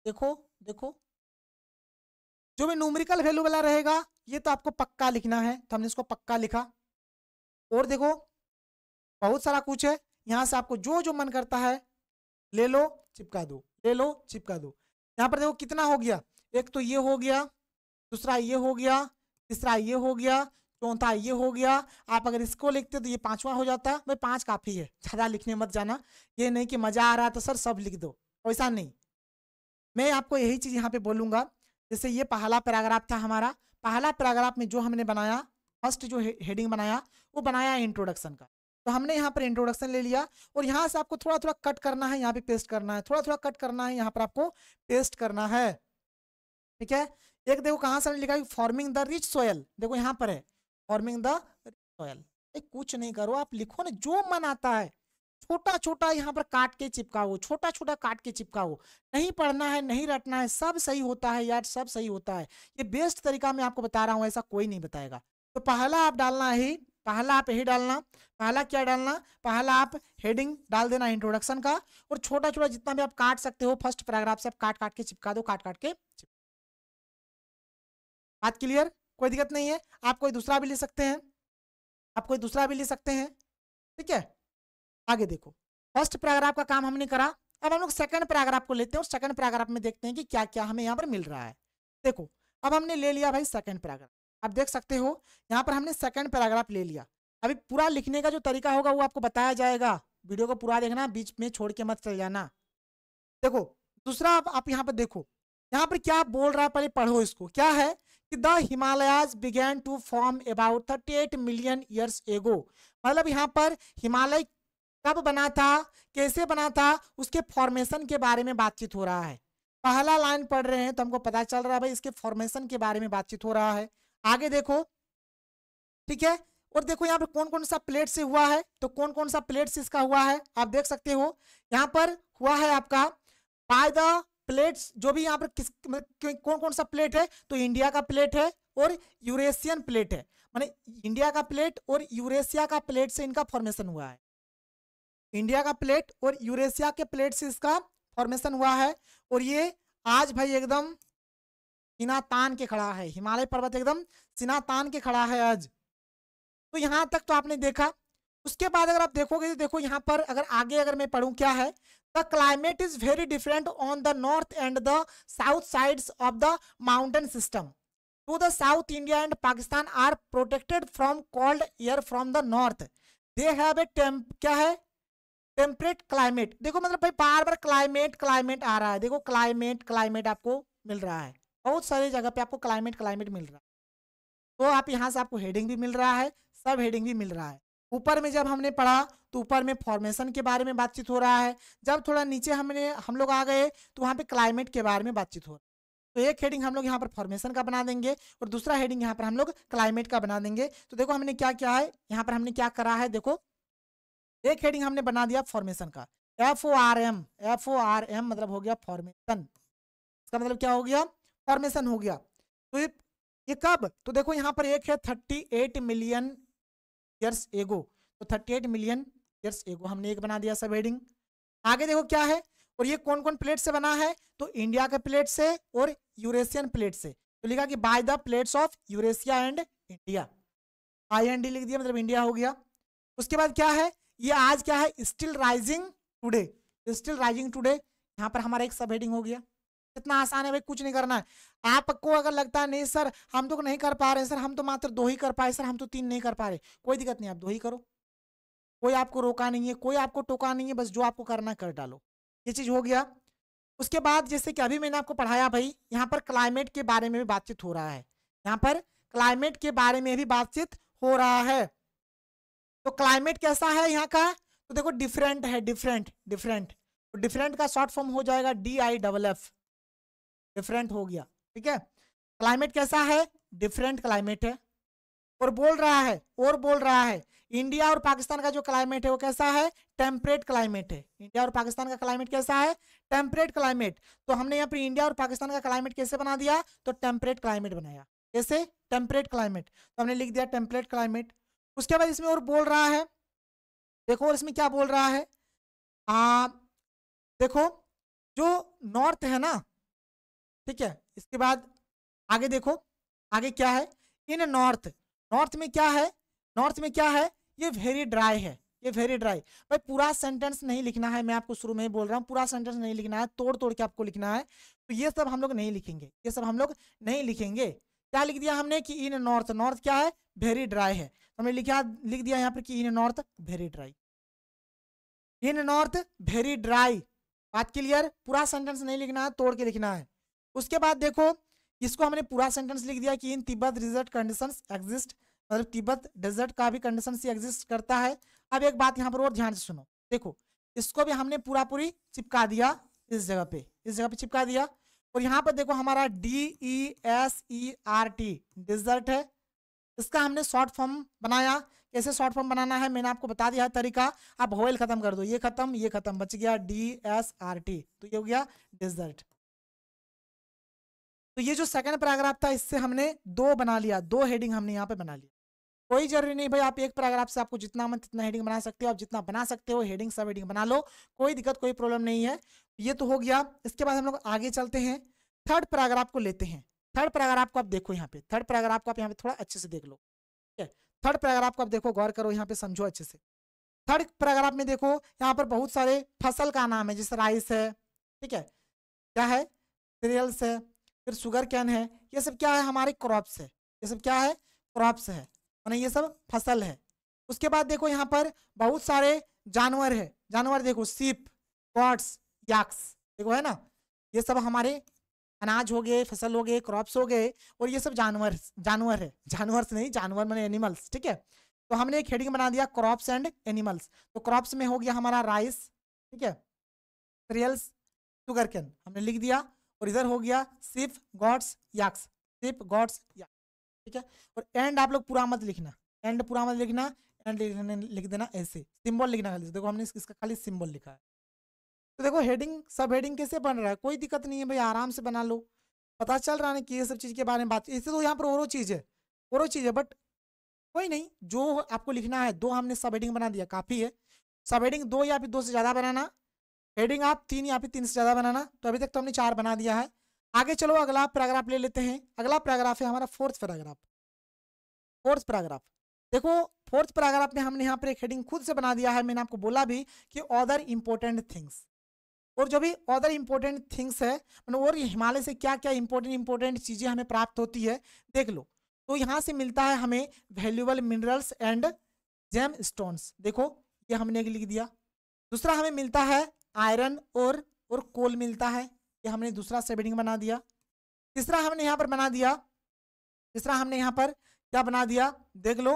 देखो देखो जो भी न्यूमरिकल वैल्यू वाला रहेगा ये तो आपको पक्का लिखना है तो हमने इसको पक्का लिखा और देखो बहुत सारा कुछ है यहाँ से आपको जो जो मन करता है ले लो चिपका दो ले लो चिपका दो यहाँ पर देखो कितना हो गया एक तो ये हो गया दूसरा ये हो गया तीसरा ये हो गया चौथा ये हो गया आप अगर इसको लिखते तो ये पांचवा हो जाता भाई पांच काफी है ज़्यादा लिखने मत जाना ये नहीं कि मज़ा आ रहा है तो सर सब लिख दो ऐसा नहीं मैं आपको यही चीज़ यहाँ पे बोलूँगा जैसे ये पहला पैराग्राफ था हमारा पहला पैराग्राफ में जो हमने बनाया फर्स्ट जो हेडिंग बनाया वो बनाया इंट्रोडक्शन का तो हमने यहाँ पर इंट्रोडक्शन ले लिया और यहाँ से आपको थोड़ा थोड़ा कट करना है यहाँ पे पेस्ट करना है थोड़ा थोड़ा कट करना है यहाँ पर आपको पेस्ट करना है ठीक है एक देखो कहाँ से हमने लिखा है फॉर्मिंग द रिच सोयल देखो यहाँ पर है फॉर्मिंग द रिच सोयल कुछ नहीं करो आप लिखो ना जो मन आता है छोटा छोटा यहाँ पर काट के चिपकाओ छोटा छोटा काट के चिपकाओ नहीं पढ़ना है नहीं रटना है सब सही होता है यार सब सही होता है ये बेस्ट तरीका मैं आपको बता रहा हूँ ऐसा कोई नहीं बताएगा तो पहला आप डालना ही पहला आप यही डालना पहला क्या डालना पहला आप हेडिंग डाल देना इंट्रोडक्शन का और छोटा छोटा जितना भी आप काट सकते हो फर्स्ट पैराग्राफ से आप काट काट के चिपका दो काट काट के बात क्लियर कोई दिक्कत नहीं है आप कोई दूसरा भी ले सकते हैं आप कोई दूसरा भी ले सकते हैं ठीक है आगे देखो फर्स्ट पैराग्राफ का काम हमने करा अब हम लोग सेकंड पैराग्राफ को लेते हैं और सेकंड पैराग्राफ में देखते हैं कि क्या क्या हमें यहाँ पर मिल रहा है देखो अब हमने ले लिया भाई सेकंड पैराग्राफ आप देख सकते हो यहाँ पर हमने सेकंड पैराग्राफ ले लिया अभी पूरा लिखने का जो तरीका होगा वो आपको बताया जाएगा वीडियो को पूरा देखना बीच में छोड़ के मत चल जाना देखो दूसरा आप, आप यहाँ पर देखो यहाँ पर क्या बोल रहा है पहले पढ़ो इसको क्या है कि the Himalayas began to form about thirty eight million years ago मतलब यहाँ पर हिमालय कब बना था कैसे बना था उसके फॉर्मेशन के बारे में बातचीत हो रहा है पहला लाइन पढ़ रहे हैं तो हमको पता चल रहा है भाई इसके फॉर्मेशन के बारे में बातचीत हो रहा है आगे देखो ठीक है और देखो यहाँ पर कौन कौन सा प्लेट से हुआ है तो कौन कौन सा प्लेट से इसका हुआ है आप देख सकते हो यहाँ पर हुआ है आपका बाय द प्लेट्स जो भी यहाँ पर किस मतलब कौन कौन सा प्लेट है तो इंडिया का प्लेट है और यूरेशियन प्लेट है माने इंडिया का प्लेट और यूरेशिया का प्लेट से इनका फॉर्मेशन हुआ है इंडिया का प्लेट और यूरेशिया के प्लेट से इसका फॉर्मेशन हुआ है और ये आज भाई एकदम हिना तान के खड़ा है हिमालय पर्वत एकदम सिना तान के खड़ा है आज तो यहाँ तक तो आपने देखा उसके बाद अगर आप देखोगे तो देखो यहाँ पर अगर आगे अगर मैं पढ़ूँ क्या है the climate is very different on the north and the south sides of the mountain system to the south India and Pakistan are protected from cold air from the north they have a temp क्या है temperate climate देखो मतलब भाई बार बार climate climate आ रहा है देखो climate climate आपको मिल रहा है बहुत सारी जगह पे आपको क्लाइमेट क्लाइमेट मिल रहा है तो आप यहाँ से आपको हेडिंग भी मिल रहा है सब हेडिंग भी मिल रहा है ऊपर में जब हमने पढ़ा तो ऊपर में फॉर्मेशन के बारे में बातचीत हो रहा है जब थोड़ा नीचे हमने हम लोग आ गए तो वहाँ पे क्लाइमेट के बारे में बातचीत हो रहा है तो एक हेडिंग हम लोग यहाँ पर फॉर्मेशन का बना देंगे और दूसरा हेडिंग यहाँ पर हम लोग क्लाइमेट का बना देंगे तो देखो हमने क्या किया है यहाँ पर हमने क्या करा है देखो एक हेडिंग हमने बना दिया फॉर्मेशन का F O R M F O R M मतलब हो गया फॉर्मेशन इसका मतलब क्या हो गया फॉर्मेशन हो गया तो ये ये कब तो देखो यहाँ पर एक है थर्टी एट मिलियन ईयर्स एगो तो थर्टी एट मिलियन ईयर्स एगो हमने एक बना दिया सब हेडिंग आगे देखो क्या है और ये कौन कौन प्लेट से बना है तो इंडिया के प्लेट से और यूरेशियन प्लेट से तो लिखा कि by the plates of Eurasia and India I N D लिख दिया मतलब इंडिया हो गया उसके बाद क्या है ये आज क्या है still rising today still rising today यहाँ पर हमारा एक सब हेडिंग हो गया कितना आसान है भाई कुछ नहीं करना है आपको अगर लगता है नहीं सर हम तो नहीं कर पा रहे सर हम तो मात्र दो ही कर पाए सर हम तो तीन नहीं कर पा रहे कोई दिक्कत नहीं आप दो ही करो कोई आपको रोका नहीं है कोई आपको टोका नहीं है बस जो आपको करना कर डालो ये चीज़ हो गया उसके बाद जैसे कि अभी मैंने आपको पढ़ाया भाई यहाँ पर क्लाइमेट के बारे में भी बातचीत हो रहा है यहाँ पर क्लाइमेट के बारे में भी बातचीत हो रहा है तो क्लाइमेट कैसा है यहाँ का तो देखो डिफरेंट है डिफरेंट डिफरेंट तो डिफरेंट का शॉर्ट फॉर्म हो जाएगा D I double F different हो गया ठीक है क्लाइमेट कैसा है डिफरेंट क्लाइमेट है और बोल रहा है और बोल रहा है इंडिया और पाकिस्तान का जो क्लाइमेट है वो कैसा है टेम्परेट क्लाइमेट है इंडिया और पाकिस्तान का क्लाइमेट कैसा है टेम्परेट क्लाइमेट तो हमने यहाँ पर इंडिया और पाकिस्तान का क्लाइमेट कैसे बना दिया तो टेम्परेट क्लाइमेट बनाया कैसे टेम्परेट क्लाइमेट तो हमने लिख दिया टेम्परेट क्लाइमेट उसके बाद इसमें और बोल रहा है देखो और इसमें क्या बोल रहा है आ, देखो जो नॉर्थ है ना ठीक है इसके बाद आगे देखो आगे क्या है इन नॉर्थ नॉर्थ में क्या है नॉर्थ में क्या है ये वेरी ड्राई है ये वेरी ड्राई भाई पूरा सेंटेंस नहीं लिखना है मैं आपको शुरू में ही बोल रहा हूँ पूरा सेंटेंस नहीं लिखना है तोड़ तोड़ के आपको लिखना है तो ये सब हम लोग नहीं लिखेंगे ये सब हम लोग नहीं लिखेंगे क्या लिख दिया हमने कि इन नॉर्थ नॉर्थ क्या है वेरी ड्राई है हमने लिखा लिख दिया यहाँ पर कि in north very dry in north very dry बात क्लियर पूरा सेंटेंस नहीं लिखना है तोड़ के लिखना है उसके बाद देखो इसको हमने पूरा सेंटेंस लिख दिया कि in Tibet desert conditions exist मतलब तिब्बत डेजर्ट का भी कंडीशन एग्जिस्ट करता है अब एक बात यहाँ पर और ध्यान से सुनो देखो इसको भी हमने पूरा पूरी चिपका दिया इस जगह पे इस जगह पे चिपका दिया और यहाँ पर देखो हमारा D E S E R T desert है इसका हमने शॉर्ट फॉर्म बनाया कैसे शॉर्ट फॉर्म बनाना है मैंने आपको बता दिया तरीका आप होल खत्म कर दो ये खत्म ये खत्म बच गया डी एस आर टी तो ये हो गया डिजर्ट तो ये जो सेकंड पैराग्राफ था इससे हमने दो बना लिया दो हेडिंग हमने यहाँ पे बना लिया कोई जरूरी नहीं भाई आप एक पैराग्राफ से आपको जितना मन इतना हेडिंग बना सकते हो आप जितना बना सकते हो हेडिंग सब हेडिंग बना लो कोई दिक्कत कोई प्रॉब्लम नहीं है ये तो हो गया इसके बाद हम लोग आगे चलते हैं थर्ड पैराग्राफ को लेते हैं थर्ड पैराग्राफ को आप देखो यहाँ पे थर्ड पैराग्राफ को आप यहाँ पे थोड़ा अच्छे से देख लो थर्ड पैराग्राफ को आप देखो गौर करो यहाँ पे समझो अच्छे से थर्ड पैराग्राफ में देखो यहाँ पर बहुत सारे फसल का नाम है जैसे राइस है ठीक है क्या है सीरियल्स है फिर शुगर कैन है ये सब क्या है हमारे क्रॉप्स है ये सब क्या है क्रॉप्स है माना ये सब फसल है उसके बाद देखो यहाँ पर बहुत सारे जानवर है जानवर देखो सीप गॉड्स याक्स देखो है ना ये सब हमारे अनाज हो गए फसल हो गए क्रॉप्स हो गए और ये सब जानवर जानवर है जानवर नहीं जानवर मैंने एनिमल्स ठीक है तो हमने एक हेडिंग बना दिया क्रॉप्स एंड एनिमल्स तो क्रॉप्स में हो गया हमारा राइस ठीक है सीरियल्स शुगर कैन हमने लिख दिया और इधर हो गया सिर्फ गॉड्स याक्स सिर्फ गॉड्स याक्स ठीक है और एंड आप लोग पूरा मत लिखना एंड पूरा मत लिखना एंड लिख देना ऐसे सिंबल लिखना खाली देखो हमने इसका खाली सिंबल लिखा है तो देखो हेडिंग सब हेडिंग कैसे बन रहा है कोई दिक्कत नहीं है भाई आराम से बना लो पता चल रहा है कि ये सब चीज़ के बारे में बात इससे तो यहाँ पर और चीज़ है और चीज़ है बट कोई नहीं जो आपको लिखना है दो हमने सब हेडिंग बना दिया काफ़ी है सब हेडिंग दो या फिर दो से ज़्यादा बनाना हेडिंग आप तीन या फिर तीन से ज़्यादा बनाना तो अभी तक तो हमने चार बना दिया है आगे चलो अगला पैराग्राफ ले लेते हैं अगला पैराग्राफ है हमारा फोर्थ पैराग्राफ फोर्थ पैराग्राफ देखो फोर्थ पैराग्राफ में हमने यहाँ पर एक हेडिंग खुद से बना दिया है मैंने आपको बोला भी कि अदर इम्पोर्टेंट थिंग्स और जो भी अदर इम्पोर्टेंट थिंग्स है मतलब और हिमालय से क्या क्या इम्पोर्टेंट इम्पोर्टेंट चीज़ें हमें प्राप्त होती है देख लो तो यहाँ से मिलता है हमें valuable minerals and gemstones देखो ये हमने लिख दिया दूसरा हमें मिलता है आयरन और और कोल मिलता है ये हमने दूसरा सेबिंग बना दिया तीसरा हमने यहाँ पर बना दिया तीसरा हमने यहाँ पर क्या बना दिया देख लो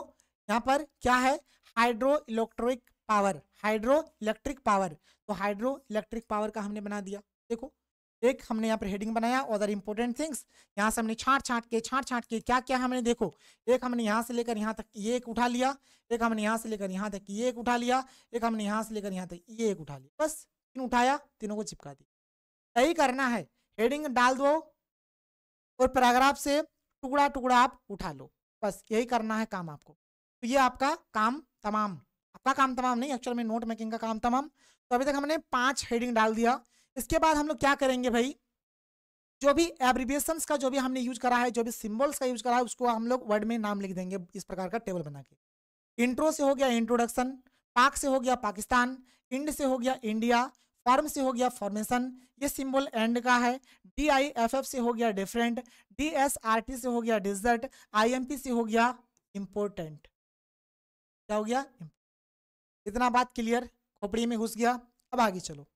यहाँ पर क्या है hydro electric power hydro electric power तो हाइड्रो इलेक्ट्रिक पावर का हमने बना दिया देखो एक हमने यहाँ पर हेडिंग बनाया अदर इंपॉर्टेंट थिंग्स यहाँ से हमने छाट छाट के छाट छाट के क्या क्या हमने देखो एक हमने यहाँ से लेकर यहाँ तक ये एक उठा लिया एक हमने यहाँ से लेकर यहाँ तक ये एक उठा लिया एक हमने यहाँ से लेकर यहाँ तक ये एक उठा लिया बस तीन उठाया तीनों को चिपका दिया यही करना है हेडिंग डाल दो और पैराग्राफ से टुकड़ा टुकड़ा आप उठा लो बस यही करना है काम आपको तो ये आपका काम तमाम आपका काम तमाम नहीं एक्चुअल में नोट मेकिंग का काम तमाम तो अभी तक हमने पांच हेडिंग डाल दिया इसके बाद हम लोग क्या करेंगे भाई जो भी एब्रीविएशंस का जो भी हमने यूज करा है जो भी सिम्बल्स का यूज करा है उसको हम लोग वर्ड में नाम लिख देंगे इस प्रकार का टेबल बना के इंट्रो से हो गया इंट्रोडक्शन पाक से हो गया पाकिस्तान इंड से हो गया इंडिया फॉर्म से हो गया फॉर्मेशन ये सिंबल एंड का है डी आई एफ एफ से हो गया different D S R T से हो गया डिजर्ट आई एम पी से हो गया इम्पोर्टेंट क्या हो गया इतना बात क्लियर खोपड़ी में घुस गया अब आगे चलो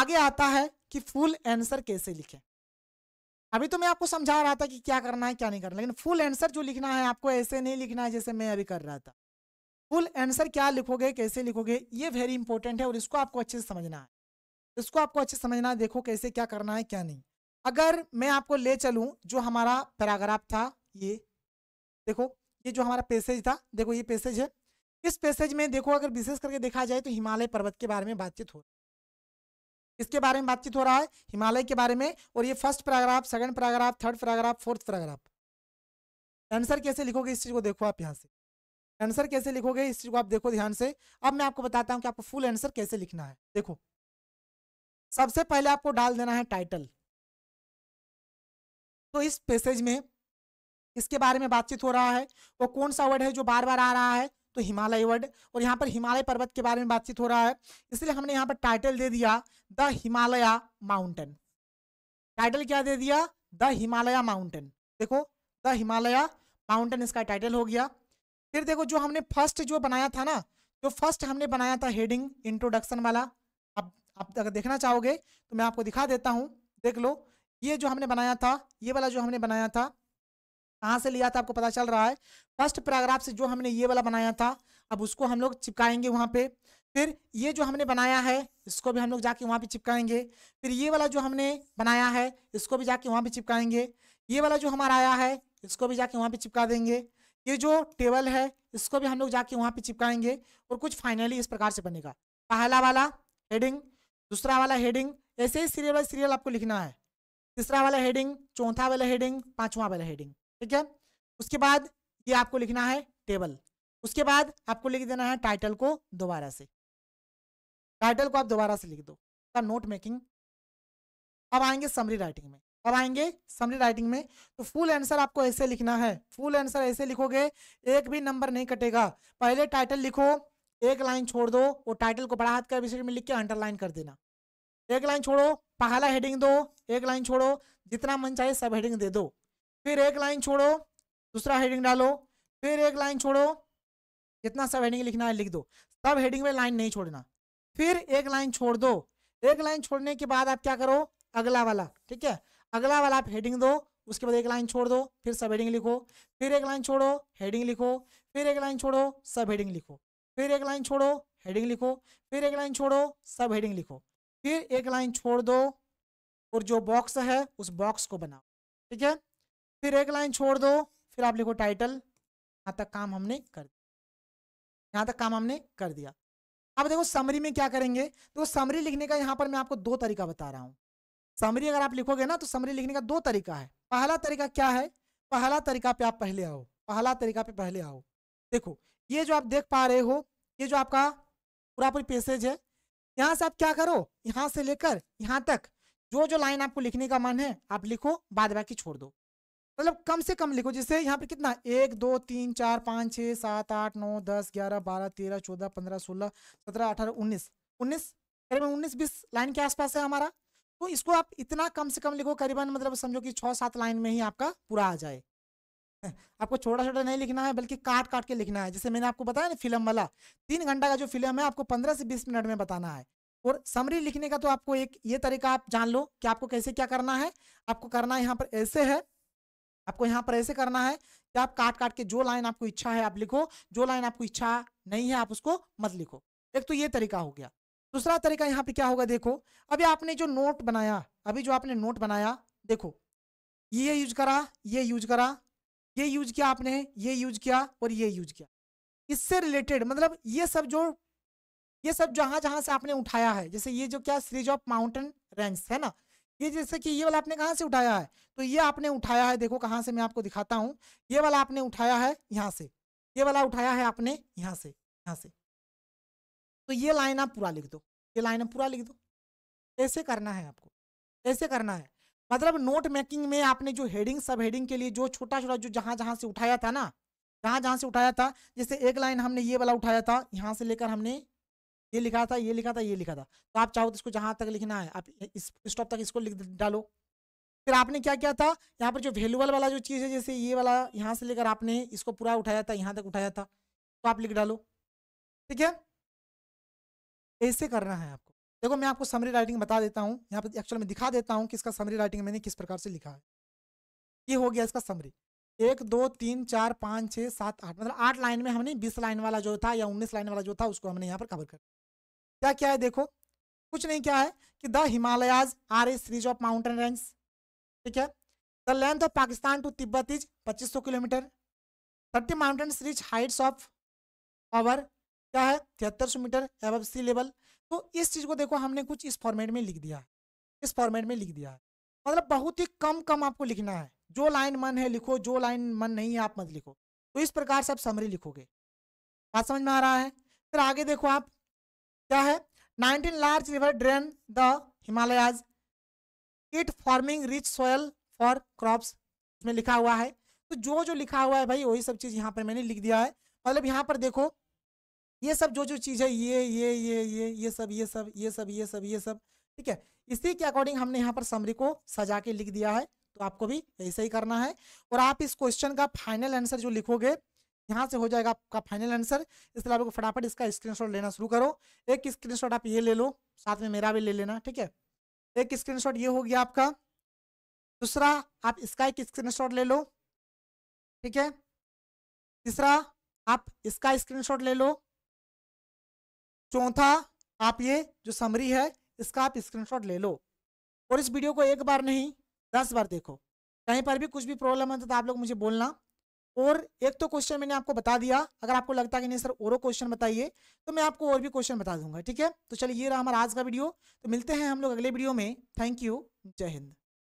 आगे आता है कि फुल आंसर कैसे लिखें अभी तो मैं आपको समझा रहा था कि क्या करना है क्या नहीं करना लेकिन फुल आंसर जो लिखना है आपको ऐसे नहीं लिखना है जैसे मैं अभी कर रहा था फुल आंसर क्या लिखोगे कैसे लिखोगे ये वेरी इंपॉर्टेंट है और इसको आपको अच्छे से समझना है इसको आपको अच्छे से समझना है देखो कैसे क्या करना है क्या नहीं अगर मैं आपको ले चलूँ जो हमारा पैराग्राफ था ये देखो ये जो हमारा पैसेज था देखो ये पैसेज है इस पैसेज में देखो अगर विशेष करके देखा जाए तो हिमालय पर्वत के बारे में बातचीत हो रही है इसके बारे में बातचीत हो रहा है हिमालय के बारे में और ये first paragraph second paragraph third paragraph fourth paragraph answer कैसे लिखोगे इस चीज को देखो आप यहाँ से आंसर कैसे लिखोगे इस चीज को आप देखो ध्यान से अब मैं आपको बताता हूँ कि आपको फुल आंसर कैसे लिखना है देखो सबसे पहले आपको डाल देना है टाइटल तो इस पैसेज में इसके बारे में बातचीत हो रहा है वो कौन सा वर्ड है जो बार बार आ रहा है तो हिमालय वर्ड और यहाँ पर हिमालय पर्वत के बारे में बातचीत हो रहा है इसलिए हमने यहाँ पर टाइटल दे दिया द हिमालया माउंटेन टाइटल क्या दे दिया द हिमालया माउंटेन देखो द हिमालया माउंटेन इसका टाइटल हो गया फिर देखो जो हमने फर्स्ट जो बनाया था ना जो फर्स्ट हमने बनाया था हेडिंग इंट्रोडक्शन वाला अब आप अगर देखना चाहोगे तो मैं आपको दिखा देता हूँ देख लो ये जो हमने बनाया था ये वाला जो हमने बनाया था कहाँ से लिया था आपको पता चल रहा है फर्स्ट पैराग्राफ से जो हमने ये वाला बनाया था अब उसको हम लोग चिपकाएंगे वहाँ पे फिर ये जो हमने बनाया है इसको भी हम लोग जाके वहाँ पे चिपकाएंगे फिर ये वाला जो हमने बनाया है इसको भी जाके वहाँ पे चिपकाएंगे ये वाला जो हमारा आया है इसको भी जाके वहाँ पे चिपका देंगे ये जो टेबल है इसको भी हम लोग जाके वहाँ पे चिपकाएंगे और कुछ फाइनली इस प्रकार से बनेगा पहला वाला हेडिंग दूसरा वाला हेडिंग ऐसे ही सीरियल बाई सीरियल आपको लिखना है तीसरा वाला हेडिंग चौथा वाला हेडिंग पाँचवा वाला हेडिंग ठीक है उसके बाद ये आपको लिखना है टेबल उसके बाद आपको लिख देना है टाइटल को दोबारा से टाइटल को आप दोबारा से लिख दो का नोट मेकिंग अब आएंगे समरी राइटिंग में अब आएंगे समरी राइटिंग में तो फुल आंसर आपको ऐसे लिखना है फुल आंसर ऐसे लिखोगे एक भी नंबर नहीं कटेगा पहले टाइटल लिखो एक लाइन छोड़ दो और टाइटल को बड़ा हाथ का विषय में लिख के अंडरलाइन कर देना एक लाइन छोड़ो पहला हेडिंग दो एक लाइन छोड़ो जितना मन चाहे सब हेडिंग दे दो फिर एक लाइन छोड़ो दूसरा हेडिंग डालो फिर एक लाइन छोड़ो जितना सब हेडिंग लिखना है लिख दो सब हेडिंग में लाइन नहीं छोड़ना फिर एक लाइन छोड़ दो एक लाइन छोड़ने के बाद आप क्या करो अगला वाला ठीक है अगला वाला आप हेडिंग दो उसके बाद एक लाइन छोड़ दो फिर सब हेडिंग लिखो फिर एक लाइन छोड़ो हेडिंग लिखो फिर एक लाइन छोड़ो सब हेडिंग लिखो फिर एक लाइन छोड़ो हेडिंग लिखो फिर एक लाइन छोड़ो सब हेडिंग लिखो फिर एक लाइन छोड़ दो और जो बॉक्स है उस बॉक्स को बनाओ ठीक है फिर एक लाइन छोड़ दो फिर आप लिखो टाइटल यहाँ तक काम हमने कर दिया यहाँ तक काम हमने कर दिया अब देखो समरी में क्या करेंगे तो समरी लिखने का यहाँ पर मैं आपको दो तरीका बता रहा हूँ समरी अगर आप लिखोगे ना तो समरी लिखने का दो तरीका है पहला तरीका क्या है पहला तरीका पे आप पहले आओ पहला तरीका पे पहले आओ देखो ये जो आप देख पा रहे हो ये जो आपका पूरा पूरी पेसेज है यहाँ से आप क्या करो यहाँ से लेकर यहाँ तक जो जो लाइन आपको लिखने का मन है आप लिखो बाद बाकी छोड़ दो मतलब कम से कम लिखो जिससे यहाँ पे कितना एक दो तीन चार पाँच छः सात आठ नौ दस ग्यारह बारह तेरह चौदह पंद्रह सोलह सत्रह अठारह उन्नीस उन्नीस करीबन उन्नीस बीस लाइन के आसपास है हमारा तो इसको आप इतना कम से कम लिखो करीबन मतलब समझो कि छः सात लाइन में ही आपका पूरा आ जाए [LAUGHS] आपको छोटा छोटा नहीं लिखना है बल्कि काट काट के लिखना है जैसे मैंने आपको बताया ना फिल्म वाला तीन घंटा का जो फिल्म है आपको पंद्रह से बीस मिनट में बताना है और समरी लिखने का तो आपको एक ये तरीका आप जान लो कि आपको कैसे क्या करना है आपको करना यहाँ पर ऐसे है आपको यहाँ पर ऐसे करना है कि आप काट काट के जो लाइन आपको इच्छा है आप लिखो जो लाइन आपको इच्छा नहीं है आप उसको मत लिखो एक तो ये तरीका हो गया दूसरा तरीका यहाँ पे क्या होगा देखो अभी आपने जो नोट बनाया अभी जो आपने नोट बनाया देखो ये यूज करा ये यूज करा ये यूज किया आपने ये यूज किया और ये यूज किया इससे रिलेटेड मतलब ये सब जो ये सब जहां जहां से आपने उठाया है जैसे ये जो क्या सीरीज ऑफ माउंटेन रेंज है ना ये जैसे कि ये वाला आपने कहाँ से उठाया है तो ये आपने उठाया है देखो कहाँ से मैं आपको दिखाता हूँ ये वाला आपने उठाया है यहाँ से ये वाला उठाया है आपने यहाँ से यहाँ से तो ये लाइन आप पूरा लिख दो ये लाइन आप पूरा लिख दो ऐसे करना है आपको ऐसे करना है मतलब नोट मेकिंग में आपने जो हेडिंग सब हेडिंग के लिए जो छोटा छोटा जो जहाँ जहाँ से उठाया था ना जहाँ जहाँ से उठाया था जैसे एक लाइन हमने ये वाला उठाया था यहाँ से लेकर हमने ये लिखा था ये लिखा था ये लिखा था तो आप चाहो तो इसको जहां तक लिखना है आप इस स्टॉप तक इसको लिख डालो फिर आपने क्या किया था यहाँ पर जो वैल्यूबल वाला जो चीज़ है जैसे ये वाला यहाँ से लेकर आपने इसको पूरा उठाया था यहाँ तक उठाया था तो आप लिख डालो ठीक है ऐसे करना है आपको देखो मैं आपको समरी राइटिंग बता देता हूँ यहाँ पर एक्चुअल में दिखा देता हूँ कि इसका समरी राइटिंग मैंने किस प्रकार से लिखा है ये हो गया इसका समरी एक दो तीन चार पाँच छः सात आठ मतलब आठ लाइन में हमने बीस लाइन वाला जो था या उन्नीस लाइन वाला जो था उसको हमने यहाँ पर कवर कर क्या क्या है देखो कुछ नहीं क्या है कि the Himalayas are a series of mountain range ठीक है the length of Pakistan to Tibet is 2500 kilometre thirty mountain reach heights of over क्या है तिहत्तर सौ मीटर एवब सी लेवल तो इस चीज़ को देखो हमने कुछ इस फॉर्मेट में लिख दिया इस फॉर्मेट में लिख दिया है मतलब बहुत ही कम कम आपको लिखना है जो लाइन मन है लिखो जो लाइन मन नहीं है आप मत लिखो तो इस प्रकार से आप समरी लिखोगे बात समझ में आ रहा है फिर आगे देखो आप क्या है nineteen large river drain the Himalayas it forming rich soil for crops इसमें लिखा हुआ है तो जो जो लिखा हुआ है भाई वही सब चीज़ यहाँ पर मैंने लिख दिया है मतलब यहाँ पर देखो ये सब जो जो चीज़ है ये ये ये ये ये सब ये सब ये सब ये सब ये सब ठीक है इसी के अकॉर्डिंग हमने यहाँ पर समरी को सजा के लिख दिया है तो आपको भी ऐसे ही करना है और आप इस क्वेश्चन का फाइनल आंसर जो लिखोगे यहाँ से हो जाएगा आपका फाइनल आंसर इसलिए आपको फटाफट इसका स्क्रीनशॉट लेना शुरू करो एक स्क्रीनशॉट आप ये ले लो साथ में मेरा भी ले लेना ठीक है एक स्क्रीनशॉट ये हो गया आपका दूसरा आप इसका एक स्क्रीनशॉट ले लो ठीक है तीसरा आप इसका स्क्रीनशॉट ले लो चौथा आप ये जो समरी है इसका आप स्क्रीनशॉट ले लो और इस वीडियो को एक बार नहीं दस बार देखो कहीं पर भी कुछ भी प्रॉब्लम है तो आप लोग मुझे बोलना और एक तो क्वेश्चन मैंने आपको बता दिया अगर आपको लगता है कि नहीं सर और क्वेश्चन बताइए तो मैं आपको और भी क्वेश्चन बता दूंगा ठीक है तो चलिए ये रहा हमारा आज का वीडियो तो मिलते हैं हम लोग अगले वीडियो में थैंक यू जय हिंद